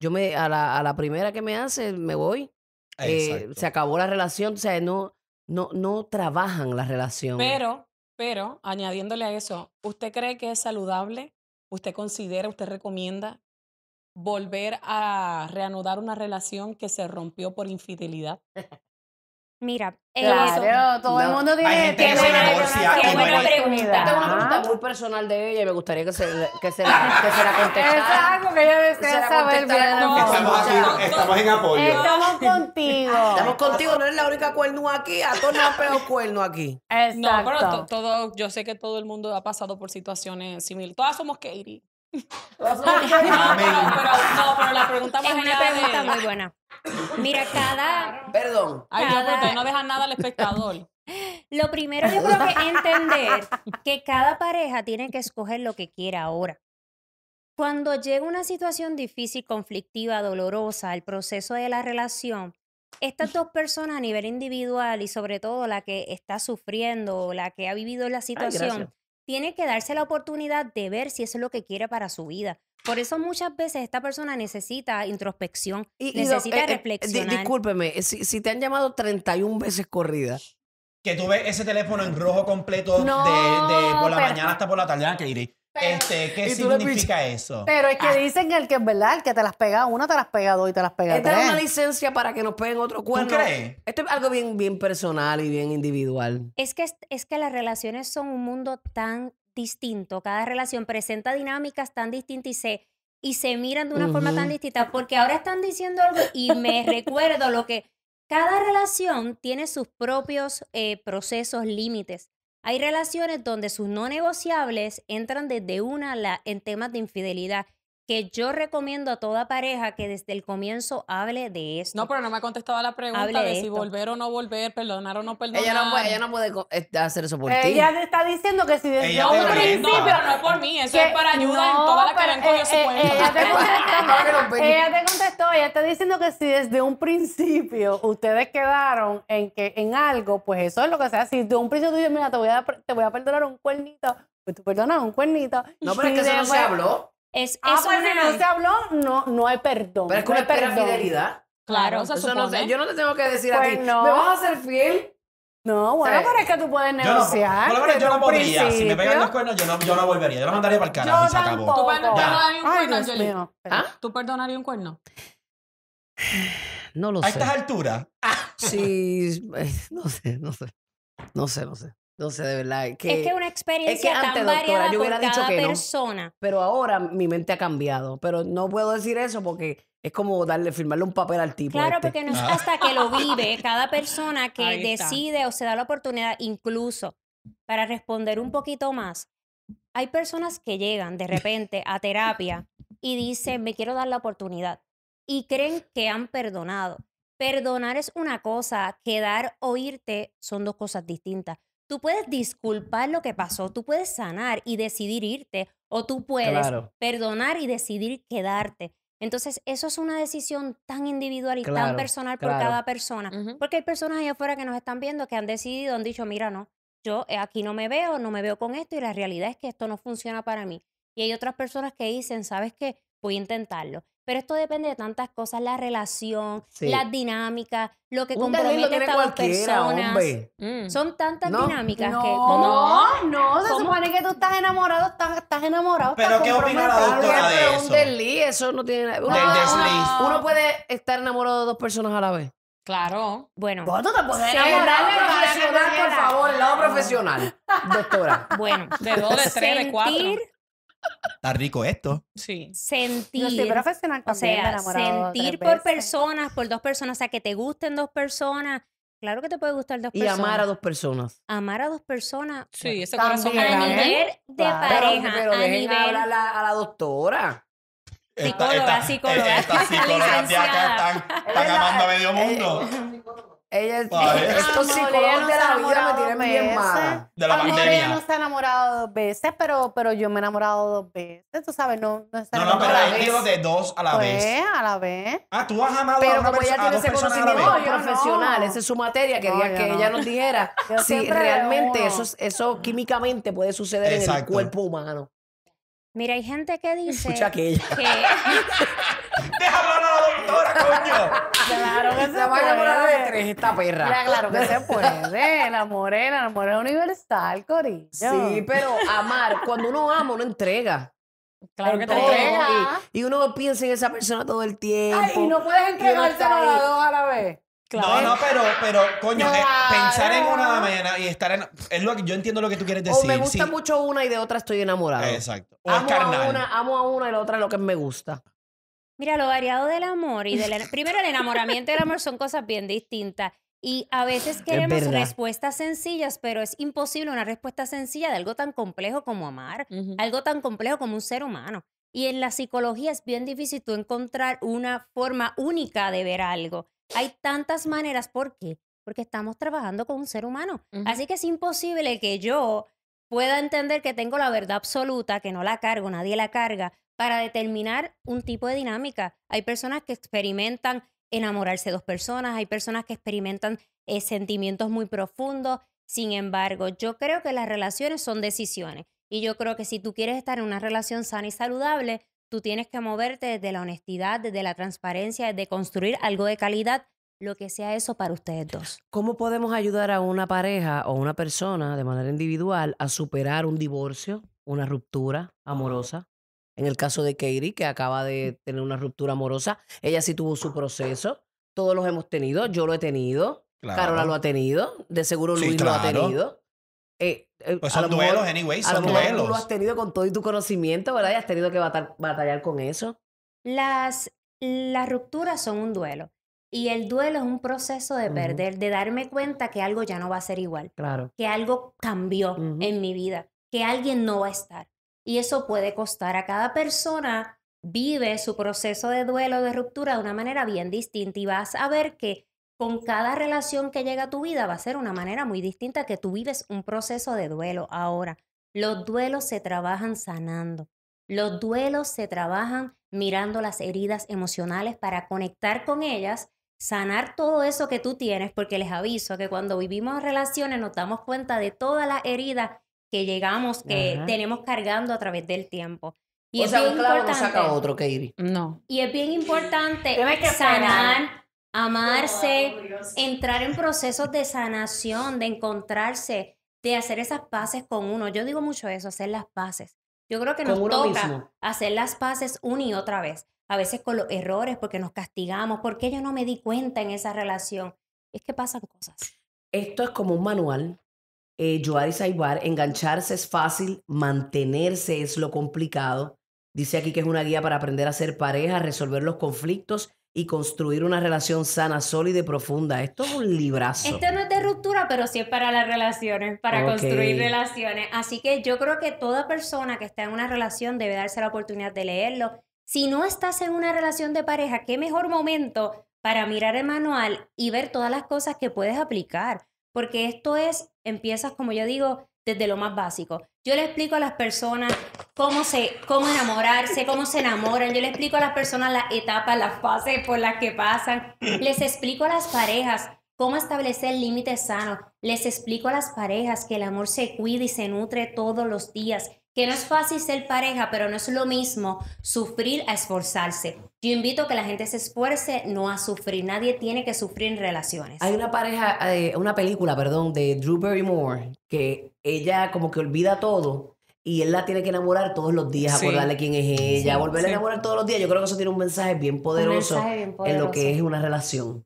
Yo me, a la, a la primera que me hace, me voy. Eh, se acabó la relación, o sea, no, no, no trabajan la relación. Pero, pero, añadiéndole a eso, ¿usted cree que es saludable ¿Usted considera, usted recomienda volver a reanudar una relación que se rompió por infidelidad? Mira, todo el mundo tiene una pregunta muy personal de ella y me gustaría que se, ah. que se, la, que se la contestara. Exacto, que ella desea saber Estamos aquí, estamos en apoyo. Estamos contigo. Estamos contigo, no eres la única cuerno aquí. A todos nos peor cuerno aquí. Exacto. No, pero todo, yo sé que todo el mundo ha pasado por situaciones similares. Todas somos Katie no, pero la pregunta más es muy buena. Mira, cada. Perdón. no, nada al espectador. Lo primero yo creo que entender que cada pareja tiene que escoger lo que quiera ahora. Cuando llega una situación difícil, conflictiva, dolorosa, el proceso de la relación, estas dos personas a nivel individual y sobre todo la que está sufriendo, la que ha vivido la situación, tiene que darse la oportunidad de ver si eso es lo que quiere para su vida. Por eso muchas veces esta persona necesita introspección, necesita eh, eh, reflexión. discúlpeme, eh, si, te han llamado 31 veces corrida. Que tú ves ese teléfono en rojo completo de, por la mañana hasta por la tarde, ah, que iré. Este, ¿Qué significa eso? Pero es que ah. dicen el que es verdad, el que te las pega una, te las pega dos y te las pega Esta tres. Esta es una licencia para que nos peguen otro cuerno. ¿Tú crees? Esto es algo bien, bien personal y bien individual. Es que, es que las relaciones son un mundo tan distinto. Cada relación presenta dinámicas tan distintas y se, y se miran de una forma tan distinta. Porque ahora están diciendo algo y me recuerdo lo que... Cada relación tiene sus propios eh, procesos, límites. Hay relaciones donde sus no negociables entran desde una la, en temas de infidelidad que yo recomiendo a toda pareja que desde el comienzo hable de esto. No, pero no me ha contestado a la pregunta de, si volver o no volver, perdonar o no perdonar. Ella no puede, ella no puede este, hacer eso por ti. Ella te está diciendo que si desde un principio, no por mí, eso es para ayuda en toda la que han cogido su Ella te, contestó, ella te contestó, ella está diciendo que si desde un principio ustedes quedaron en que en algo, pues eso es lo que sea. Si desde un principio tú dices, mira, te voy a, te voy a perdonar un cuernito, pues tú perdonas un cuernito. No, pero es que eso no se habló. Es, ah, es pues, no habló, no, no hay perdón. Pero es que no hay fidelidad. Claro, eso, no Yo no te tengo que decir a pues ti, no. ¿me vas a ser fiel? No, bueno, ¿sabes? pero es que tú puedes negociar. Yo no, yo no podría. Si me pegan los cuernos, yo no, yo no volvería. Yo lo mandaría para el canal y se acabó. ¿Ah? ¿Tú perdonarías un cuerno, ¿Tú perdonarías un cuerno? No lo sé. ¿A estas alturas? Sí, eh, no sé, no sé. No sé, no sé. No sé, de verdad. Es que es una experiencia tan variada doctora, yo cada persona. pero ahora mi mente ha cambiado. Pero no puedo decir eso porque es como darle, firmarle un papel al tipo. Claro, este. porque no es ah. hasta que lo vive cada persona que decide o se da la oportunidad, incluso para responder un poquito más. Hay personas que llegan de repente a terapia y dicen, me quiero dar la oportunidad. Y creen que han perdonado. Perdonar es una cosa, quedar o irte son dos cosas distintas. Tú puedes disculpar lo que pasó, tú puedes sanar y decidir irte, o tú puedes perdonar y decidir quedarte. Entonces, eso es una decisión tan individual y tan personal por cada persona. Porque hay personas allá afuera que nos están viendo que han decidido, han dicho, mira, no, yo eh, aquí no me veo, no me veo con esto y la realidad es que esto no funciona para mí. Y hay otras personas que dicen, ¿sabes qué? Voy a intentarlo. Pero esto depende de tantas cosas, la relación, las dinámicas, lo que compromete a estas personas. Mm. Son tantas dinámicas que... No, no, se supone que tú estás enamorado, estás, enamorado, ¿Pero qué opina la doctora de eso? Un desliz, eso no tiene nada... Uno, ver. uno puede estar enamorado de dos personas a la vez. Claro. Bueno. Vos tú te puedes enamorar de profesional, por favor, el lado profesional, doctora. Bueno. De dos, de tres, de cuatro. Está rico esto. Sí. Sentir. No, o sea, sentir por personas, por dos personas, o sea, que te gusten dos personas. Claro que te puede gustar dos personas. Y amar a dos personas. Amar a dos personas. Sí, ese corazón También, A nivel de pareja. a nivel... a la, doctora. psicóloga, psicóloga. de están, están amando a medio mundo. Eh, ella, estos psicólogos no de la vida me tienen bien mal. De la pandemia. no se ha enamorado dos veces, pero, pero yo me he enamorado dos veces. Tú sabes, no, no está No, no, pero él dijo de dos a la pues, vez. a la vez. Ah, tú has amado pero a una como ella tiene ese conocimiento profesional, esa es su materia, quería que ella nos dijera si realmente eso, eso químicamente puede suceder en el cuerpo humano. Mira, hay gente que dice. Escucha aquella. que. hablar a la doctora, coño! Claro que se puede. de tres esta perra. claro que se puede. El amor, universal, Cori. Sí, pero amar, cuando uno ama, uno entrega. Claro que te entrega. Y, uno piensa en esa persona todo el tiempo. Ay, y no puedes entregárselo a las dos a la vez. Claro. No, no, pero, pero coño, eh, pensar en una de mañana y estar en. Es lo que, yo entiendo lo que tú quieres decir. O me gusta mucho una y de otra estoy enamorado. Exacto. O amo A una, amo a una y la otra es lo que me gusta. Mira, lo variado del amor y del... primero, el enamoramiento y el amor son cosas bien distintas. Y a veces queremos respuestas sencillas, pero es imposible una respuesta sencilla de algo tan complejo como amar, algo tan complejo como un ser humano. Y en la psicología es bien difícil tú encontrar una forma única de ver algo. Hay tantas maneras. ¿Por qué? Porque estamos trabajando con un ser humano. Así que es imposible que yo pueda entender que tengo la verdad absoluta, que no la cargo, nadie la carga, para determinar un tipo de dinámica. Hay personas que experimentan enamorarse de dos personas, hay personas que experimentan eh, sentimientos muy profundos. Sin embargo, yo creo que las relaciones son decisiones y yo creo que si tú quieres estar en una relación sana y saludable, tú tienes que moverte desde la honestidad, desde la transparencia, desde construir algo de calidad, lo que sea eso para ustedes dos. ¿Cómo podemos ayudar a una pareja o una persona de manera individual a superar un divorcio, una ruptura amorosa? En el caso de Katie, que acaba de tener una ruptura amorosa, ella sí tuvo su proceso. Todos los hemos tenido, yo lo he tenido, claro. Carola lo ha tenido, de seguro Luis lo ha tenido. Eh, son pues a lo duelos, anyway, son lo duelos. Tú lo has tenido con todo y tu conocimiento, ¿verdad? Y has tenido que batallar con eso. Las, las rupturas son un duelo. Y el duelo es un proceso de perder, de darme cuenta que algo ya no va a ser igual. Claro. Que algo cambió en mi vida, que alguien no va a estar y eso puede costar a cada persona vive su proceso de duelo, de ruptura de una manera bien distinta y vas a ver que con cada relación que llega a tu vida va a ser una manera muy distinta que tú vives un proceso de duelo. Ahora, los duelos se trabajan sanando, los duelos se trabajan mirando las heridas emocionales para conectar con ellas, sanar todo eso que tú tienes, porque les aviso que cuando vivimos relaciones nos damos cuenta de todas las heridas que llegamos, que tenemos cargando a través del tiempo. Y es bien importante, no saca otro, Katie. No. Y es bien importante sanar, amarse, entrar en procesos de sanación, de encontrarse, de hacer esas paces con uno. Yo digo mucho eso, hacer las paces. Yo creo que nos toca hacer las paces una y otra vez. A veces con los errores, porque nos castigamos, porque yo no me di cuenta en esa relación. Es que pasan cosas. Esto es como un manual eh, Joari Saibar, engancharse es fácil, mantenerse es lo complicado. Dice aquí que es una guía para aprender a ser pareja, resolver los conflictos y construir una relación sana, sólida y profunda. Esto es un librazo. este no es de ruptura, pero sí es para las relaciones, para construir relaciones. Así que yo creo que toda persona que está en una relación debe darse la oportunidad de leerlo. Si no estás en una relación de pareja, qué mejor momento para mirar el manual y ver todas las cosas que puedes aplicar, porque esto es empiezas, como yo digo, desde lo más básico. Yo le explico a las personas cómo, se, cómo enamorarse, cómo se enamoran. Yo le explico a las personas las etapas, las fases por las que pasan. Les explico a las parejas cómo establecer límites sanos. Les explico a las parejas que el amor se cuida y se nutre todos los días que no es fácil ser pareja, pero no es lo mismo sufrir a esforzarse. Yo invito a que la gente se esfuerce, no a sufrir. Nadie tiene que sufrir en relaciones. Hay una pareja, eh, una película, perdón, de Drew Barrymore, que ella como que olvida todo y él la tiene que enamorar todos los días, acordarle quién es ella, volver a enamorar todos los días. Yo creo que eso tiene un mensaje bien poderoso, en lo que es una relación.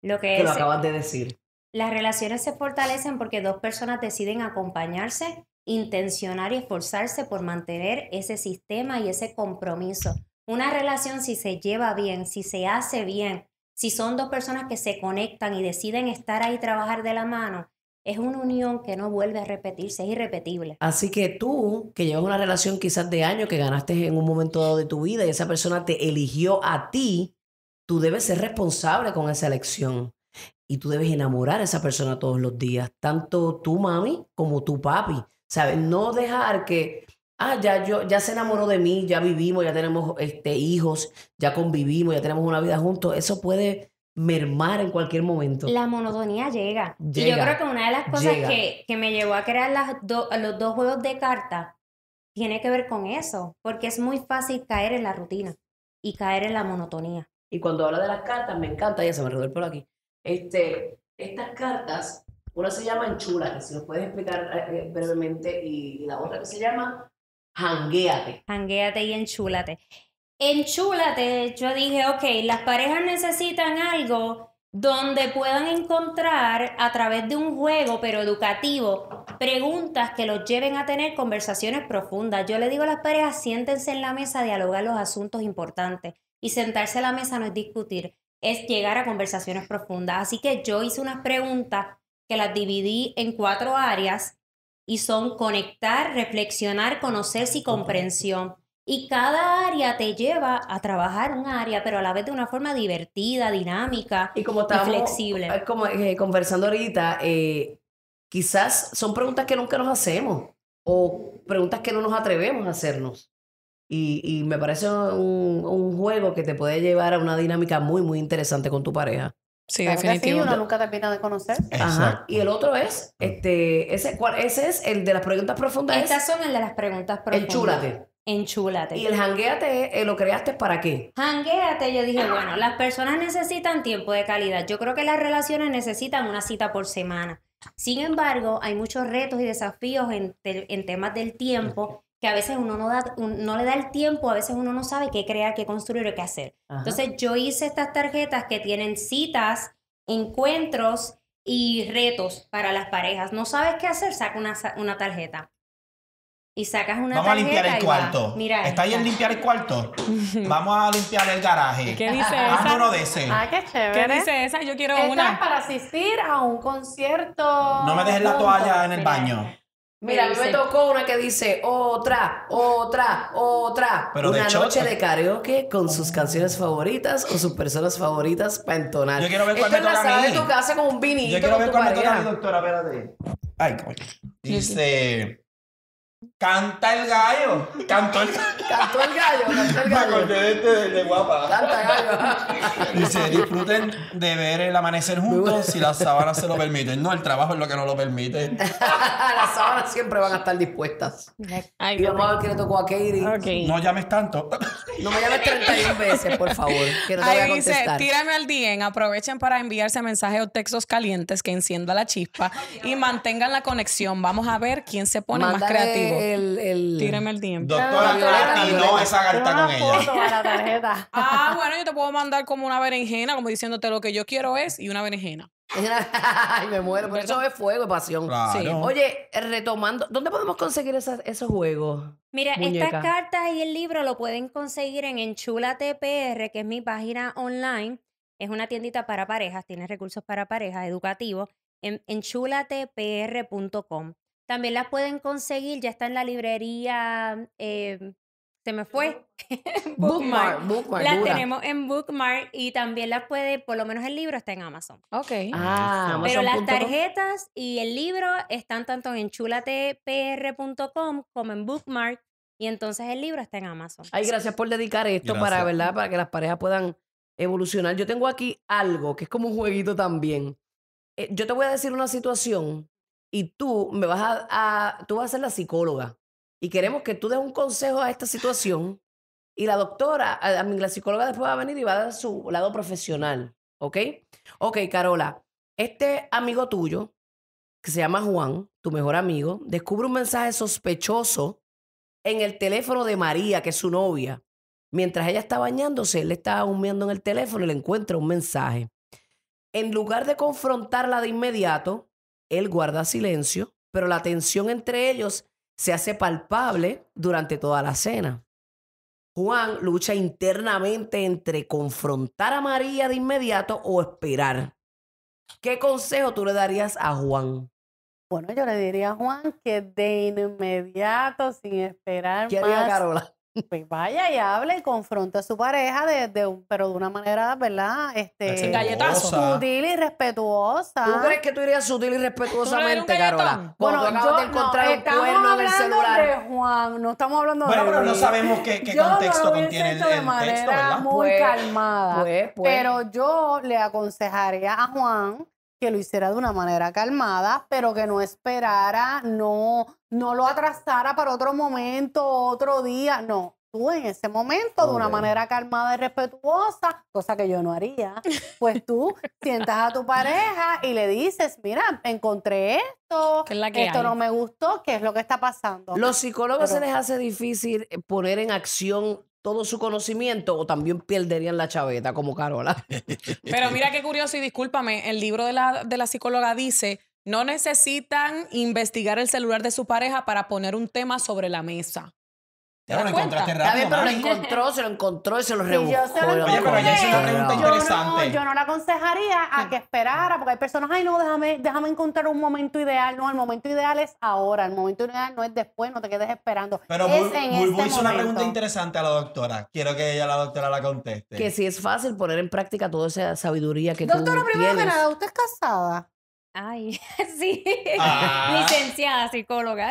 Lo que, lo acabas de decir. Las relaciones se fortalecen porque dos personas deciden acompañarse intencionar y esforzarse por mantener ese sistema y ese compromiso. Una relación si se lleva bien, si se hace bien, si son dos personas que se conectan y deciden estar ahí trabajar de la mano, es una unión que no vuelve a repetirse, es irrepetible. Así que tú, que llevas una relación quizás de años, que ganaste en un momento dado de tu vida y esa persona te eligió a ti, tú debes ser responsable con esa elección. Y tú debes enamorar a esa persona todos los días, tanto tu mami como tu papi. No dejar que, ah, ya, yo, ya se enamoró de mí, ya vivimos, ya tenemos este, hijos, ya convivimos, ya tenemos una vida juntos. Eso puede mermar en cualquier momento. La monotonía llega. y yo creo que una de las cosas que, que, me llevó a crear las los dos juegos de cartas tiene que ver con eso, porque es muy fácil caer en la rutina y caer en la monotonía. Y cuando habla de las cartas, me encanta, ya se me rodó por aquí. Este, estas cartas una se llama Enchúlate, si nos puedes explicar eh, eh, brevemente, y, la otra que se llama Hanguéate. Hanguéate y Enchúlate. Enchúlate, yo dije, ok, las parejas necesitan algo donde puedan encontrar a través de un juego, pero educativo, preguntas que los lleven a tener conversaciones profundas. Yo le digo a las parejas, siéntense en la mesa dialogar los asuntos importantes. Y sentarse a la mesa no es discutir, es llegar a conversaciones profundas. Así que yo hice unas preguntas que las dividí en cuatro áreas y son conectar, reflexionar, conocer y comprensión. Y cada área te lleva a trabajar un área, pero a la vez de una forma divertida, dinámica y, como flexible. Ah, como eh, conversando ahorita, eh, quizás son preguntas que nunca nos hacemos o preguntas que no nos atrevemos a hacernos. Y, me parece un juego que te puede llevar a una dinámica muy, muy interesante con tu pareja. Sí, definitivamente. uno nunca termina de conocer. Ajá. Y el otro es, este, ese, ¿cuál? ese es el de las preguntas profundas. Estas son el de las preguntas profundas. Enchúlate. Enchúlate. ¿Y el hangueate eh, lo creaste para qué? Hangueate, yo dije, bueno, las personas necesitan tiempo de calidad. Yo creo que las relaciones necesitan una cita por semana. Sin embargo, hay muchos retos y desafíos en, en temas del tiempo que a veces uno no, da, no le da el tiempo, a veces uno no sabe qué crear, qué construir o qué hacer. Entonces yo hice estas tarjetas que tienen citas, encuentros y retos para las parejas. No sabes qué hacer, saca una, una tarjeta. Y sacas una Vamos a limpiar el cuarto. Mira, ¿Está ahí en limpiar el cuarto? Vamos a limpiar el garaje. ¿Qué dice ah, esa? Ah, qué chévere. ¿Qué dice esa? Yo quiero una. Es para asistir a un concierto. No me dejes la toalla en el baño. Mira, a mí me tocó una que dice otra, otra, otra. una noche de karaoke con sus canciones favoritas o sus personas favoritas para entonar. Yo quiero ver cuál me toca la a mí. de tu casa con un vinito. Yo quiero ver cuál me toca a mí, doctora, espérate. Ay, coño. Dice. Canta el gallo. Cantó el gallo. Canta el gallo. Cantó el gallo. Me acordé este, de, guapa. Canta gallo. Dice, disfruten de ver el amanecer juntos si las sábanas se lo permiten. No, el trabajo es lo que no lo permite. las sábanas siempre van a estar dispuestas. Ay, y vamos a ver qué le tocó a Katie. No llames tanto. no me llames 31 veces, por favor. Que no te voy a contestar. dice, tírame al DM. Aprovechen para enviarse mensajes o textos calientes que encienda la chispa y mantengan la conexión. Vamos a ver quién se pone más creativo el, el... el tiempo. Doctora, Doctora no esa carta con ella. ah, bueno, yo te puedo mandar como una berenjena, como diciéndote lo que yo quiero es y una berenjena. Ay, me muero. Por eso es fuego y pasión. Oye, eh, retomando, ¿dónde podemos conseguir esos juegos? Mira, estas cartas y el libro lo pueden conseguir en Enchula TPR, que es mi página online. Es una tiendita para parejas, tiene recursos para parejas educativos en enchulatepr.com. También las pueden conseguir, ya está en la librería, em, se me fue. Bookmark. las tenemos en Bookmark y también las puede, por lo menos el libro está en Amazon. Ok. Ah, Pero las tarjetas y el libro están tanto en chulatpr.com como en Bookmark y entonces el libro está en Amazon. Ay, gracias por dedicar esto para, ¿verdad? Para que las parejas puedan evolucionar. Yo tengo aquí algo que es como un jueguito también. Eh, yo te voy a decir una situación y tú me vas a, tú vas a ser la psicóloga y queremos que tú des un consejo a esta situación y la doctora, la psicóloga después va a venir y va a dar su lado profesional, ¿ok? Ok, Carola, este amigo tuyo, que se llama Juan, tu mejor amigo, descubre un mensaje sospechoso en el teléfono de María, que es su novia. Mientras ella está bañándose, él le está humeando en el teléfono y le encuentra un mensaje. En lugar de confrontarla de inmediato, él guarda silencio, pero la tensión entre ellos se hace palpable durante toda la cena. Juan lucha internamente entre confrontar a María de inmediato o esperar. ¿Qué consejo tú le darías a Juan? Bueno, yo le diría a Juan que de inmediato, sin esperar ¿Qué más, Carola? Pues vaya y habla y confronta a su pareja, pero de una manera, ¿verdad? Este, Sin galletazo. Sutil y respetuosa. ¿Tú crees que tú irías sutil y respetuosamente, Carola? Bueno, tú acabas yo, de encontrar no, un cuerno en el celular. De Juan, no estamos hablando bueno, de Bueno, pero no sabemos qué, qué contexto contiene el, el, de manera Muy pues, calmada. Pues, pues. Pero yo le aconsejaría a Juan que lo hiciera de una manera calmada, pero que no esperara, no, no lo atrasara para otro momento, otro día, no. Tú en ese momento, de una manera calmada y respetuosa, cosa que yo no haría, pues tú sientas a tu pareja y le dices, mira, encontré esto, la esto no me gustó, ¿qué es lo que está pasando? Los psicólogos se les hace difícil eh, poner en acción todo su conocimiento o también perderían la chaveta como Carola. Pero mira qué curioso y discúlpame, el libro de la, de la psicóloga dice, no necesitan investigar el celular de su pareja para poner un tema sobre la mesa. Ya lo encontraste rápido. pero lo encontró, se lo encontró y se lo rebuscó. yo se Oye, No, yo no le aconsejaría a que esperara, porque hay personas, ay, no, déjame, déjame encontrar un momento ideal. No, el momento ideal es ahora. El momento ideal no es después, no te quedes esperando. Pero es este hizo una pregunta interesante a la doctora. Quiero que ella, la doctora, la conteste. Que si es fácil poner en práctica toda esa sabiduría que tú tienes. Doctora, primero que nada, ¿usted es casada? Ay, sí. Ah. Licenciada psicóloga.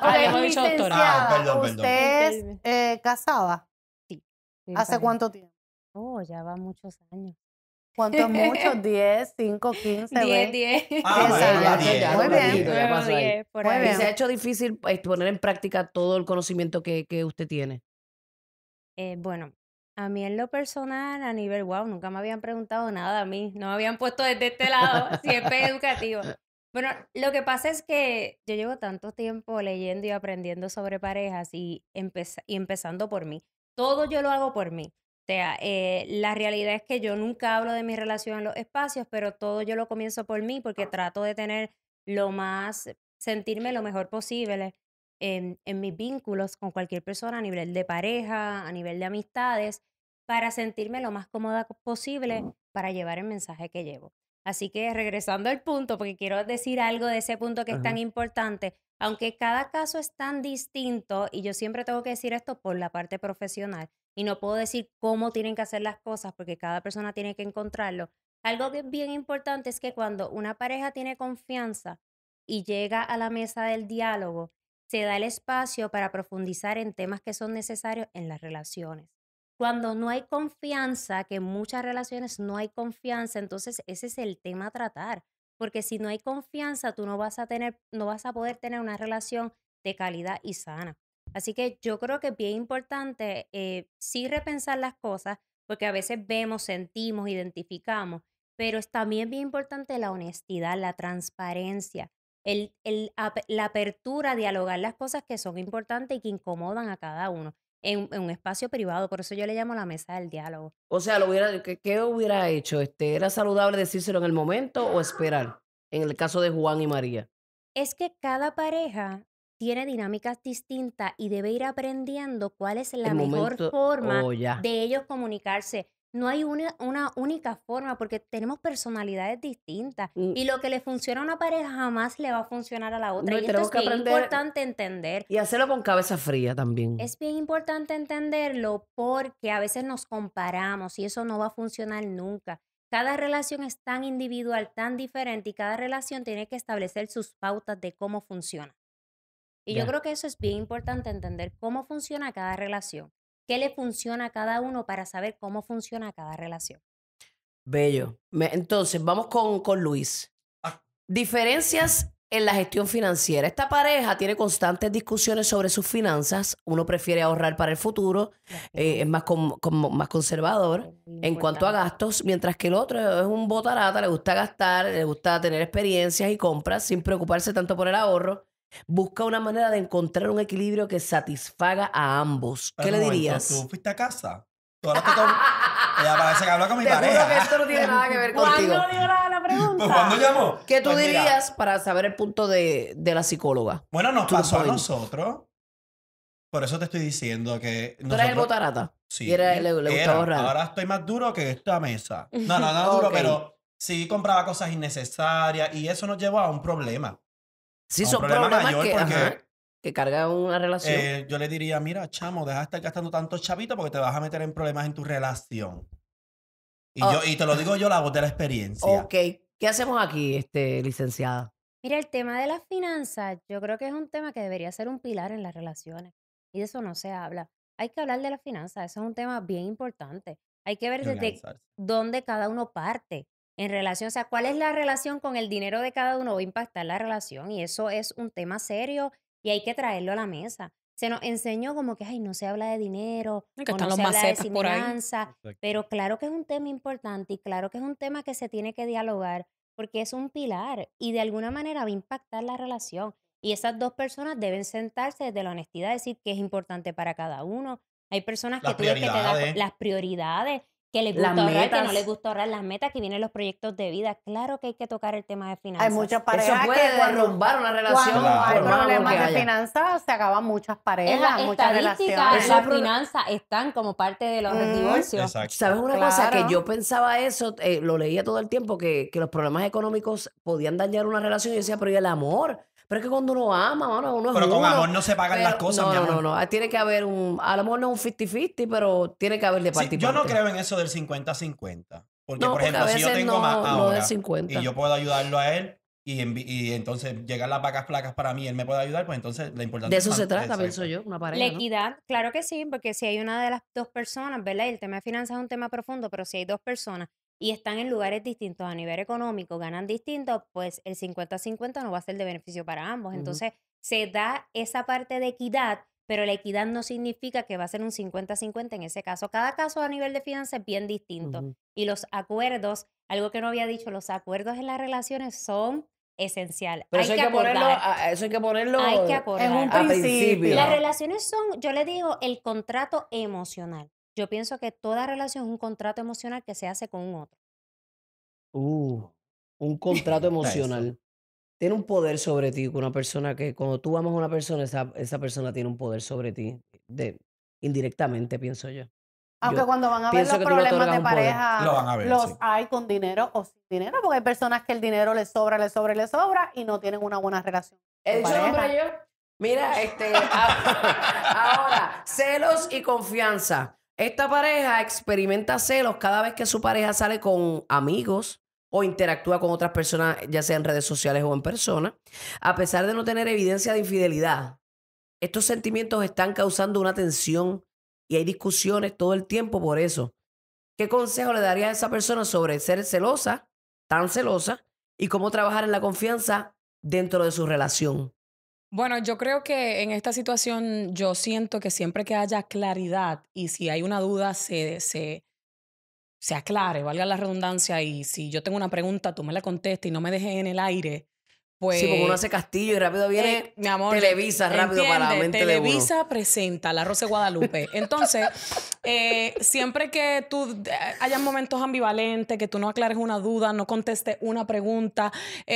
Ay, doctora. Ah, ¿Usted es eh, casada? Sí. ¿Hace cuánto tiempo? Oh, ya va muchos años. ¿Cuántos muchos? ¿10, 5, 15? 10, 10. Ah, Muy bien. Muy bien. ¿Y se ha hecho difícil eh, poner en práctica todo el conocimiento que, que usted tiene? Eh, bueno, a mí en lo personal, a nivel, wow, nunca me habían preguntado nada a mí, no me habían puesto desde este lado, siempre educativo. Bueno, lo que pasa es que yo llevo tanto tiempo leyendo y aprendiendo sobre parejas y, empezando por mí. Todo yo lo hago por mí. O sea, eh, la realidad es que yo nunca hablo de mi relación en los espacios, pero todo yo lo comienzo por mí porque trato de tener lo más, sentirme lo mejor posible en, mis vínculos con cualquier persona a nivel de pareja, a nivel de amistades, para sentirme lo más cómoda posible para llevar el mensaje que llevo. Así que regresando al punto, porque quiero decir algo de ese punto que es tan importante, aunque cada caso es tan distinto, y yo siempre tengo que decir esto por la parte profesional, y no puedo decir cómo tienen que hacer las cosas, porque cada persona tiene que encontrarlo. Algo que es bien importante es que cuando una pareja tiene confianza y llega a la mesa del diálogo, te da el espacio para profundizar en temas que son necesarios en las relaciones. Cuando no hay confianza, que en muchas relaciones no hay confianza, entonces ese es el tema a tratar, porque si no hay confianza, tú no vas a tener no vas a poder tener una relación de calidad y sana. Así que yo creo que es bien importante eh, sí repensar las cosas, porque a veces vemos, sentimos, identificamos, pero es también bien importante la honestidad, la transparencia, el, la apertura a dialogar las cosas que son importantes y que incomodan a cada uno en, un espacio privado. Por eso yo le llamo la mesa del diálogo. O sea, lo hubiera, ¿qué, hubiera hecho? Este, ¿Era saludable decírselo en el momento o esperar? En el caso de Juan y María. Es que cada pareja tiene dinámicas distintas y debe ir aprendiendo cuál es la mejor forma oh, de ellos comunicarse no hay una, única forma porque tenemos personalidades distintas mm. y lo que le funciona a una pareja jamás le va a funcionar a la otra. y, es bien importante entender. Y hacerlo con cabeza fría también. Es bien importante entenderlo porque a veces nos comparamos y eso no va a funcionar nunca. Cada relación es tan individual, tan diferente y cada relación tiene que establecer sus pautas de cómo funciona. Y yo creo que eso es bien importante entender cómo funciona cada relación qué le funciona a cada uno para saber cómo funciona cada relación. Bello. entonces, vamos con, Luis. Ah. Diferencias en la gestión financiera. Esta pareja tiene constantes discusiones sobre sus finanzas. Uno prefiere ahorrar para el futuro, eh, es más, más conservador en cuanto a gastos, mientras que el otro es un botarata, le gusta gastar, le gusta tener experiencias y compras sin preocuparse tanto por el ahorro. Busca una manera de encontrar un equilibrio que satisfaga a ambos. ¿Qué le dirías? ¿Tú fuiste a casa? Ahora te con... Ella parece que habla con mi Te que esto no tiene nada que ver ¿Cuándo dio la, pues, pregunta? Pues cuando llamó. ¿Qué tú dirías para saber el punto de, de la psicóloga? Bueno, nos pasó a nosotros. Por eso te estoy diciendo que. Tú eres el botarata. Sí. Y era- le- gustaba Ahora estoy más duro que esta mesa. No, no, no duro, pero sí compraba cosas innecesarias y eso nos llevó a un problema. Sí, son problemas que, cargan una relación. Eh, yo le diría, mira, chamo, deja de estar gastando tantos chavitos porque te vas a meter en problemas en tu relación. Y, oh. yo, y te lo digo yo, la voz de la experiencia. Ok. ¿Qué hacemos aquí, este, licenciada? Mira, el tema de las finanzas, yo creo que es un tema que debería ser un pilar en las relaciones. Y de eso no se habla. Hay que hablar de las finanzas, eso es un tema bien importante. Hay que ver desde dónde cada uno parte en relación, o sea, cuál es la relación con el dinero de cada uno, va a impactar la relación y eso es un tema serio y hay que traerlo a la mesa. Se nos enseñó como que, ay, no se habla de dinero, no se habla de pero claro que es un tema importante y claro que es un tema que se tiene que dialogar porque es un pilar y de alguna manera va a impactar la relación. Y esas dos personas deben sentarse desde la honestidad, decir que es importante para cada uno. Hay personas que tienen que tener las prioridades que les gusta que no les gusta ahorrar, las metas que vienen los proyectos de vida. Claro que hay que tocar el tema de finanzas. Hay muchas parejas Eso puede que derrumbar una relación. Cuando hay problemas de finanzas, se acaban muchas parejas, muchas relaciones. Las finanzas están como parte de los divorcios. ¿Sabes una cosa? Que yo pensaba eso, eh, lo leía todo el tiempo, que, los problemas económicos podían dañar una relación. Y decía, pero ¿y el amor? Pero es que cuando uno ama, mano, uno es Pero con amor no se pagan las cosas, no, mi amor. No, no, no. Tiene que haber un... A lo mejor no es un 50-50, pero tiene que haber de parte Yo no creo en eso del 50-50. Porque, por ejemplo, si yo tengo no, más ahora 50. y yo puedo ayudarlo a él y, entonces llegan las vacas placas para mí, él me puede ayudar, pues entonces la importancia... De eso se trata, pienso yo, una pareja. La equidad, claro que sí, porque si hay una de las dos personas, ¿verdad? el tema de finanzas es un tema profundo, pero si hay dos personas y están en lugares distintos a nivel económico, ganan distinto, pues el 50-50 no va a ser de beneficio para ambos. Entonces, se da esa parte de equidad, pero la equidad no significa que va a ser un 50-50 en ese caso. Cada caso a nivel de finanzas es bien distinto. Y los acuerdos, algo que no había dicho, los acuerdos en las relaciones son esenciales. eso, hay que, ponerlo, eso hay que ponerlo hay que acordar. En un principio. Las relaciones son, yo le digo, el contrato emocional. Yo pienso que toda relación es un contrato emocional que se hace con un otro. Uh, un contrato emocional. Tiene un poder sobre ti, una persona que cuando tú amas a una persona, esa, esa persona tiene un poder sobre ti, de, indirectamente, pienso yo. Aunque cuando van a ver los problemas de pareja, los hay con dinero o sin dinero, porque hay personas que el dinero les sobra, les sobra y les sobra y no tienen una buena relación. El dicho yo? Mira, este, ahora, celos y confianza. Esta pareja experimenta celos cada vez que su pareja sale con amigos o interactúa con otras personas, ya sea en redes sociales o en persona, a pesar de no tener evidencia de infidelidad. Estos sentimientos están causando una tensión y hay discusiones todo el tiempo por eso. ¿Qué consejo le daría a esa persona sobre ser celosa, tan celosa, y cómo trabajar en la confianza dentro de su relación? Bueno, yo creo que en esta situación yo siento que siempre que haya claridad y si hay una duda se, se, aclare, valga la redundancia, y si yo tengo una pregunta, tú me la contestas y no me dejes en el aire pues, como porque uno pues, hace castillo y rápido viene eh, mi amor, Televisa, rápido para la Televisa presenta La Rosa Guadalupe. Entonces, eh, siempre que tú eh, hayas momentos ambivalentes, que tú no aclares una duda, no contestes una pregunta,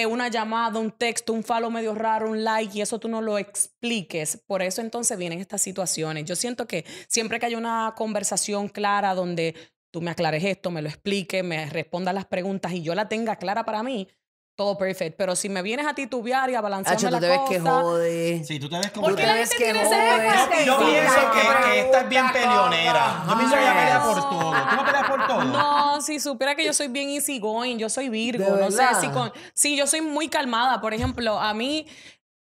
una llamada, un texto, un falo medio raro, un like, y eso tú no lo expliques. Por eso entonces vienen estas situaciones. Yo siento que siempre que hay una conversación clara donde tú me aclares esto, me lo expliques, me respondas las preguntas y yo la tenga clara para mí, todo perfecto. Pero si me vienes a titubear y a balancear Hacho, la tú te ves que jode. Sí, tú te ves como... ¿Por qué la gente tiene Yo, pienso que, que esta es bien peleonera. Yo pienso que ella pelea por todo. ¿Tú no peleas por todo? No, si supiera que yo soy bien easy yo soy virgo. No sé, si con... Sí, yo soy muy calmada. Por ejemplo, a mí,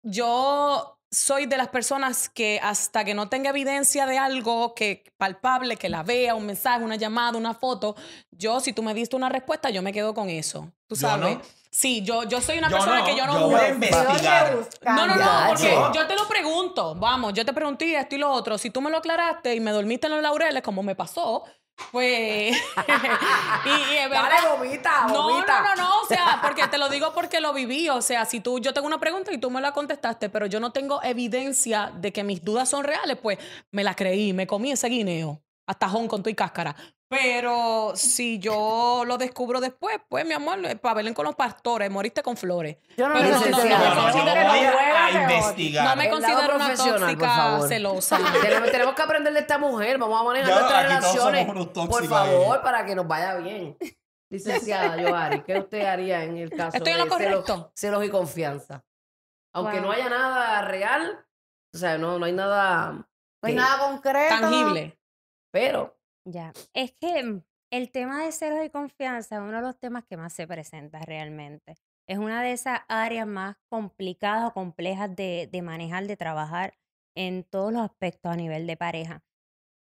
yo soy de las personas que hasta que no tenga evidencia de algo que palpable, que la vea, un mensaje, una llamada, una foto, yo si tú me diste una respuesta, yo me quedo con eso. ¿Tú sabes? Sí, yo, yo soy una persona que yo no No, no, no, porque yo. te lo pregunto. Vamos, yo te pregunté esto y lo otro. Si tú me lo aclaraste y me dormiste en los laureles, como me pasó, pues. Vale, bobita, bobita. No, no, no, no. O sea, porque te lo digo porque lo viví. O sea, si tú, yo tengo una pregunta y tú me la contestaste, pero yo no tengo evidencia de que mis dudas son reales, pues me las creí, me comí ese guineo hasta con tu y cáscara. Pero si yo lo descubro después, pues mi amor, eh, para verlo con los pastores, moriste con flores. Yo no, me considero no, no, me considero una tóxica celosa. tenemos, que aprender de esta mujer, vamos a manejar nuestras relaciones. por favor, para que nos vaya bien. Licenciada Yoari, ¿qué usted haría en el caso Estoy de celos, y confianza? Aunque no haya nada real, o sea, no, no hay nada... hay nada concreto. Tangible. Pero. Ya. Es que mm, el tema de celos y confianza es uno de los temas que más se presenta realmente. Es una de esas áreas más complicadas o complejas de, manejar, de trabajar en todos los aspectos a nivel de pareja.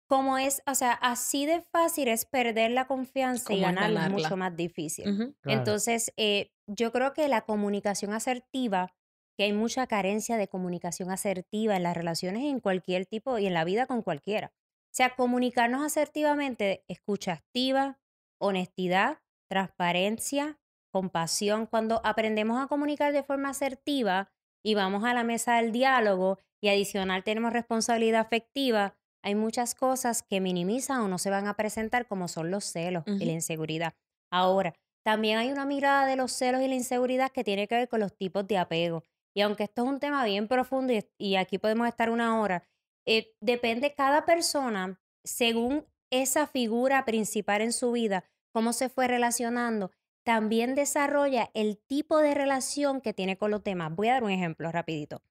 Como es, o sea, así de fácil es perder la confianza y ganarla, es mucho más difícil. Entonces, eh, yo creo que la comunicación asertiva, que hay mucha carencia de comunicación asertiva en las relaciones en cualquier tipo y en la vida con cualquiera sea, comunicarnos asertivamente, escucha activa, honestidad, transparencia, compasión. Cuando aprendemos a comunicar de forma asertiva y vamos a la mesa del diálogo y adicional tenemos responsabilidad afectiva, hay muchas cosas que minimizan o no se van a presentar como son los celos y la inseguridad. Ahora, también hay una mirada de los celos y la inseguridad que tiene que ver con los tipos de apego. Y aunque esto es un tema bien profundo y aquí podemos estar una hora, eh, depende cada persona según esa figura principal en su vida, cómo se fue relacionando, también desarrolla el tipo de relación que tiene con los demás. Voy a dar un ejemplo rapidito.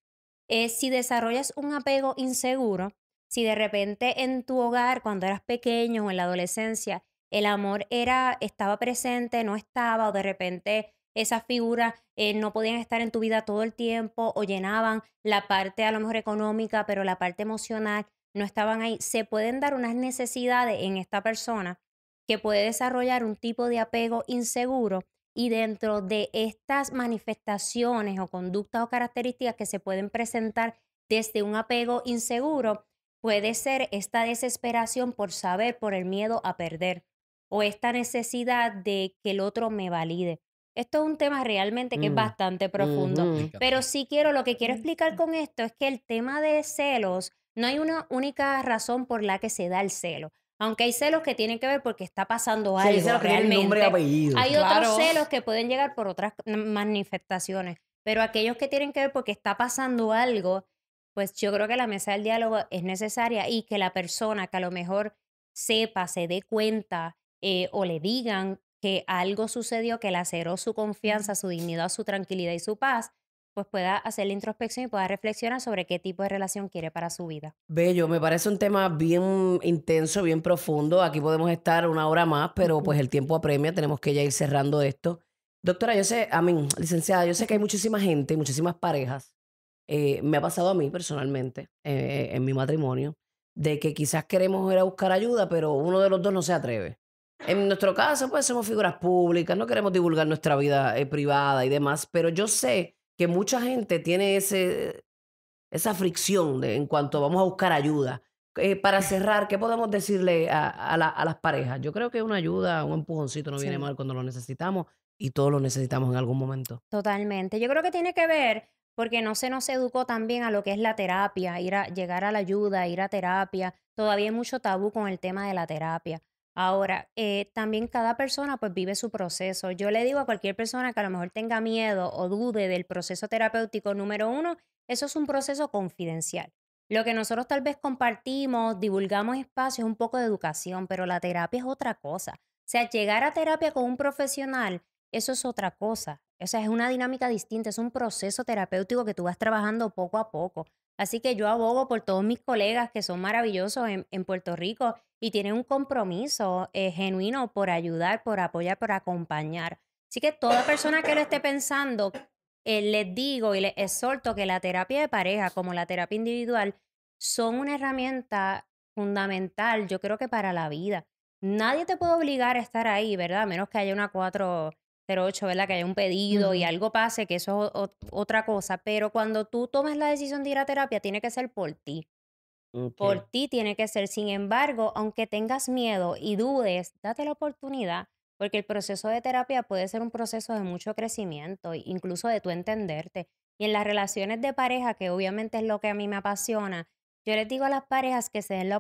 Eh, si desarrollas un apego inseguro, si de repente en tu hogar cuando eras pequeño o en la adolescencia el amor era estaba presente, no estaba o de repente esas figuras eh, no podían estar en tu vida todo el tiempo o llenaban la parte a lo mejor económica, pero la parte emocional no estaban ahí. Se pueden dar unas necesidades en esta persona que puede desarrollar un tipo de apego inseguro y dentro de estas manifestaciones o conductas o características que se pueden presentar desde un apego inseguro, puede ser esta desesperación por saber, por el miedo a perder o esta necesidad de que el otro me valide. Esto es un tema realmente que es mm, bastante profundo, pero sí quiero, lo que quiero explicar con esto es que el tema de celos, no hay una única razón por la que se da el celo. Aunque hay celos que tienen que ver porque está pasando algo sí, realmente. Y apellido, hay otros celos que pueden llegar por otras mm, manifestaciones, pero aquellos que tienen que ver porque está pasando algo, pues yo creo que la mesa del diálogo es necesaria y que la persona que a lo mejor sepa, se dé cuenta eh, o le digan que algo sucedió que laceró su confianza, su dignidad, su tranquilidad y su paz, pues pueda hacer la introspección y pueda reflexionar sobre qué tipo de relación quiere para su vida. Bello, me parece un tema bien intenso, bien profundo. Aquí podemos estar una hora más, pero pues el tiempo apremia, tenemos que ya ir cerrando esto. Doctora, yo sé, a mí, licenciada, yo sé que hay muchísima gente, muchísimas parejas. Eh, me ha pasado a mí personalmente, eh, en mi matrimonio, de que quizás queremos ir a buscar ayuda, pero uno de los dos no se atreve. En nuestro caso, pues somos figuras públicas, no queremos divulgar nuestra vida eh, privada y demás, pero yo sé que mucha gente tiene ese, esa fricción en cuanto vamos a buscar ayuda. Eh, para cerrar, ¿qué podemos decirle a, las parejas? Yo creo que una ayuda, un empujoncito no viene mal cuando lo necesitamos y todos lo necesitamos en algún momento. Totalmente. Yo creo que tiene que ver porque no se nos educó también a lo que es la terapia, ir llegar a la ayuda, ir a terapia. Todavía hay mucho tabú con el tema de la terapia. Ahora, eh, también cada persona pues vive su proceso. Yo le digo a cualquier persona que a lo mejor tenga miedo o dude del proceso terapéutico, número uno, eso es un proceso confidencial. Lo que nosotros tal vez compartimos, divulgamos espacios, un poco de educación, pero la terapia es otra cosa. O sea, llegar a terapia con un profesional, eso es otra cosa. O sea, es una dinámica distinta, es un proceso terapéutico que tú vas trabajando poco a poco. Así que yo abogo por todos mis colegas que son maravillosos en Puerto Rico y tiene un compromiso eh, genuino por ayudar, por apoyar, por acompañar. Así que toda persona que lo esté pensando, eh, les digo y les exhorto que la terapia de pareja como la terapia individual son una herramienta fundamental, yo creo que para la vida. Nadie te puede obligar a estar ahí, ¿verdad? menos que haya una 408, ¿verdad? Que haya un pedido y algo pase, que eso es otra cosa. Pero cuando tú tomes la decisión de ir a terapia, tiene que ser por ti. Por ti tiene que ser. Sin embargo, aunque tengas miedo y dudes, date la oportunidad, porque el proceso de terapia puede ser un proceso de mucho crecimiento, incluso de tu entenderte. Y en las relaciones de pareja, que obviamente es lo que a mí me apasiona, yo les digo a las parejas que se den la,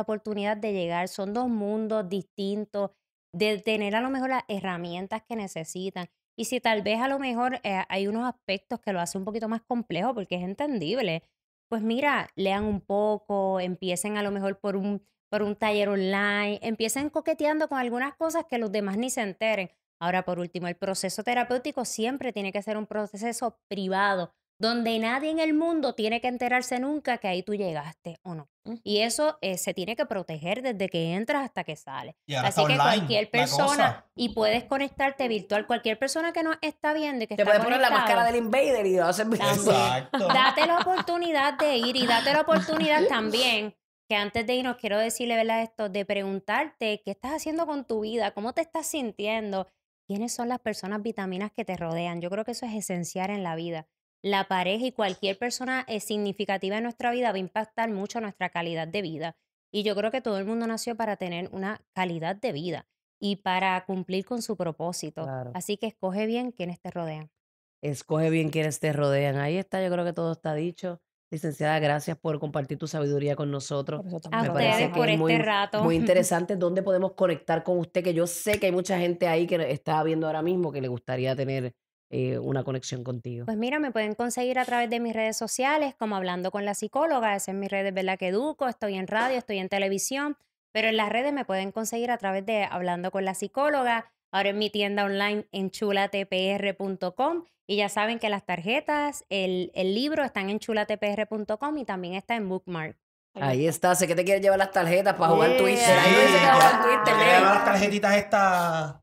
oportunidad de llegar. Son dos mundos distintos, de tener a lo mejor las herramientas que necesitan. Y si tal vez a lo mejor eh, hay unos aspectos que lo hacen un poquito más complejo, porque es entendible pues mira, lean un poco, empiecen a lo mejor por un, por un taller online, empiecen coqueteando con algunas cosas que los demás ni se enteren. Ahora, por último, el proceso terapéutico siempre tiene que ser un proceso privado, donde nadie en el mundo tiene que enterarse nunca que ahí tú llegaste o no. Y eso eh, se tiene que proteger desde que entras hasta que sales. Así que cualquier persona, y puedes conectarte virtual, cualquier persona que no está viendo y que Te puedes poner la máscara del invader y hacer Exacto. Date la oportunidad de ir y date la oportunidad también que antes de irnos quiero decirle, ¿verdad? Esto, de preguntarte qué estás haciendo con tu vida, cómo te estás sintiendo, quiénes son las personas vitaminas que te rodean. Yo creo que eso es esencial en la vida la pareja y cualquier persona es significativa en nuestra vida va a impactar mucho nuestra calidad de vida. Y yo creo que todo el mundo nació para tener una calidad de vida y para cumplir con su propósito. Así que escoge bien quienes te rodean. Escoge bien quienes te rodean. Ahí está, yo creo que todo está dicho. Licenciada, gracias por compartir tu sabiduría con nosotros. A ustedes por este rato. Muy interesante dónde podemos conectar con usted, que yo sé que hay mucha gente ahí que está viendo ahora mismo que le gustaría tener eh, una conexión contigo? Pues mira, me pueden conseguir a través de mis redes sociales, como hablando con la psicóloga, es en mis redes, ¿verdad? Que educo, estoy en radio, estoy en televisión, pero en las redes me pueden conseguir a través de hablando con la psicóloga, ahora en mi tienda online en chulatpr.com y ya saben que las tarjetas, el, libro están en chulatpr.com y también está en Bookmark. Ahí está, sé que te quieres llevar las tarjetas para jugar yeah. Twitter. sí, jugar llevar las tarjetitas estas.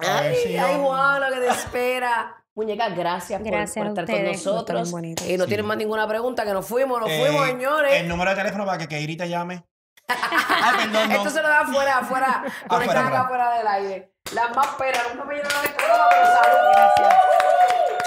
Ay, ay, lo que te espera. Muñeca, gracias, por, estar con nosotros. Y no tienen más ninguna pregunta, que nos fuimos, nos eh, fuimos, señores. El número de teléfono para que te llame. Ah, Esto se lo da afuera, afuera. Con acá afuera del aire. Las más peras, nunca me de todo, pero salud. Gracias.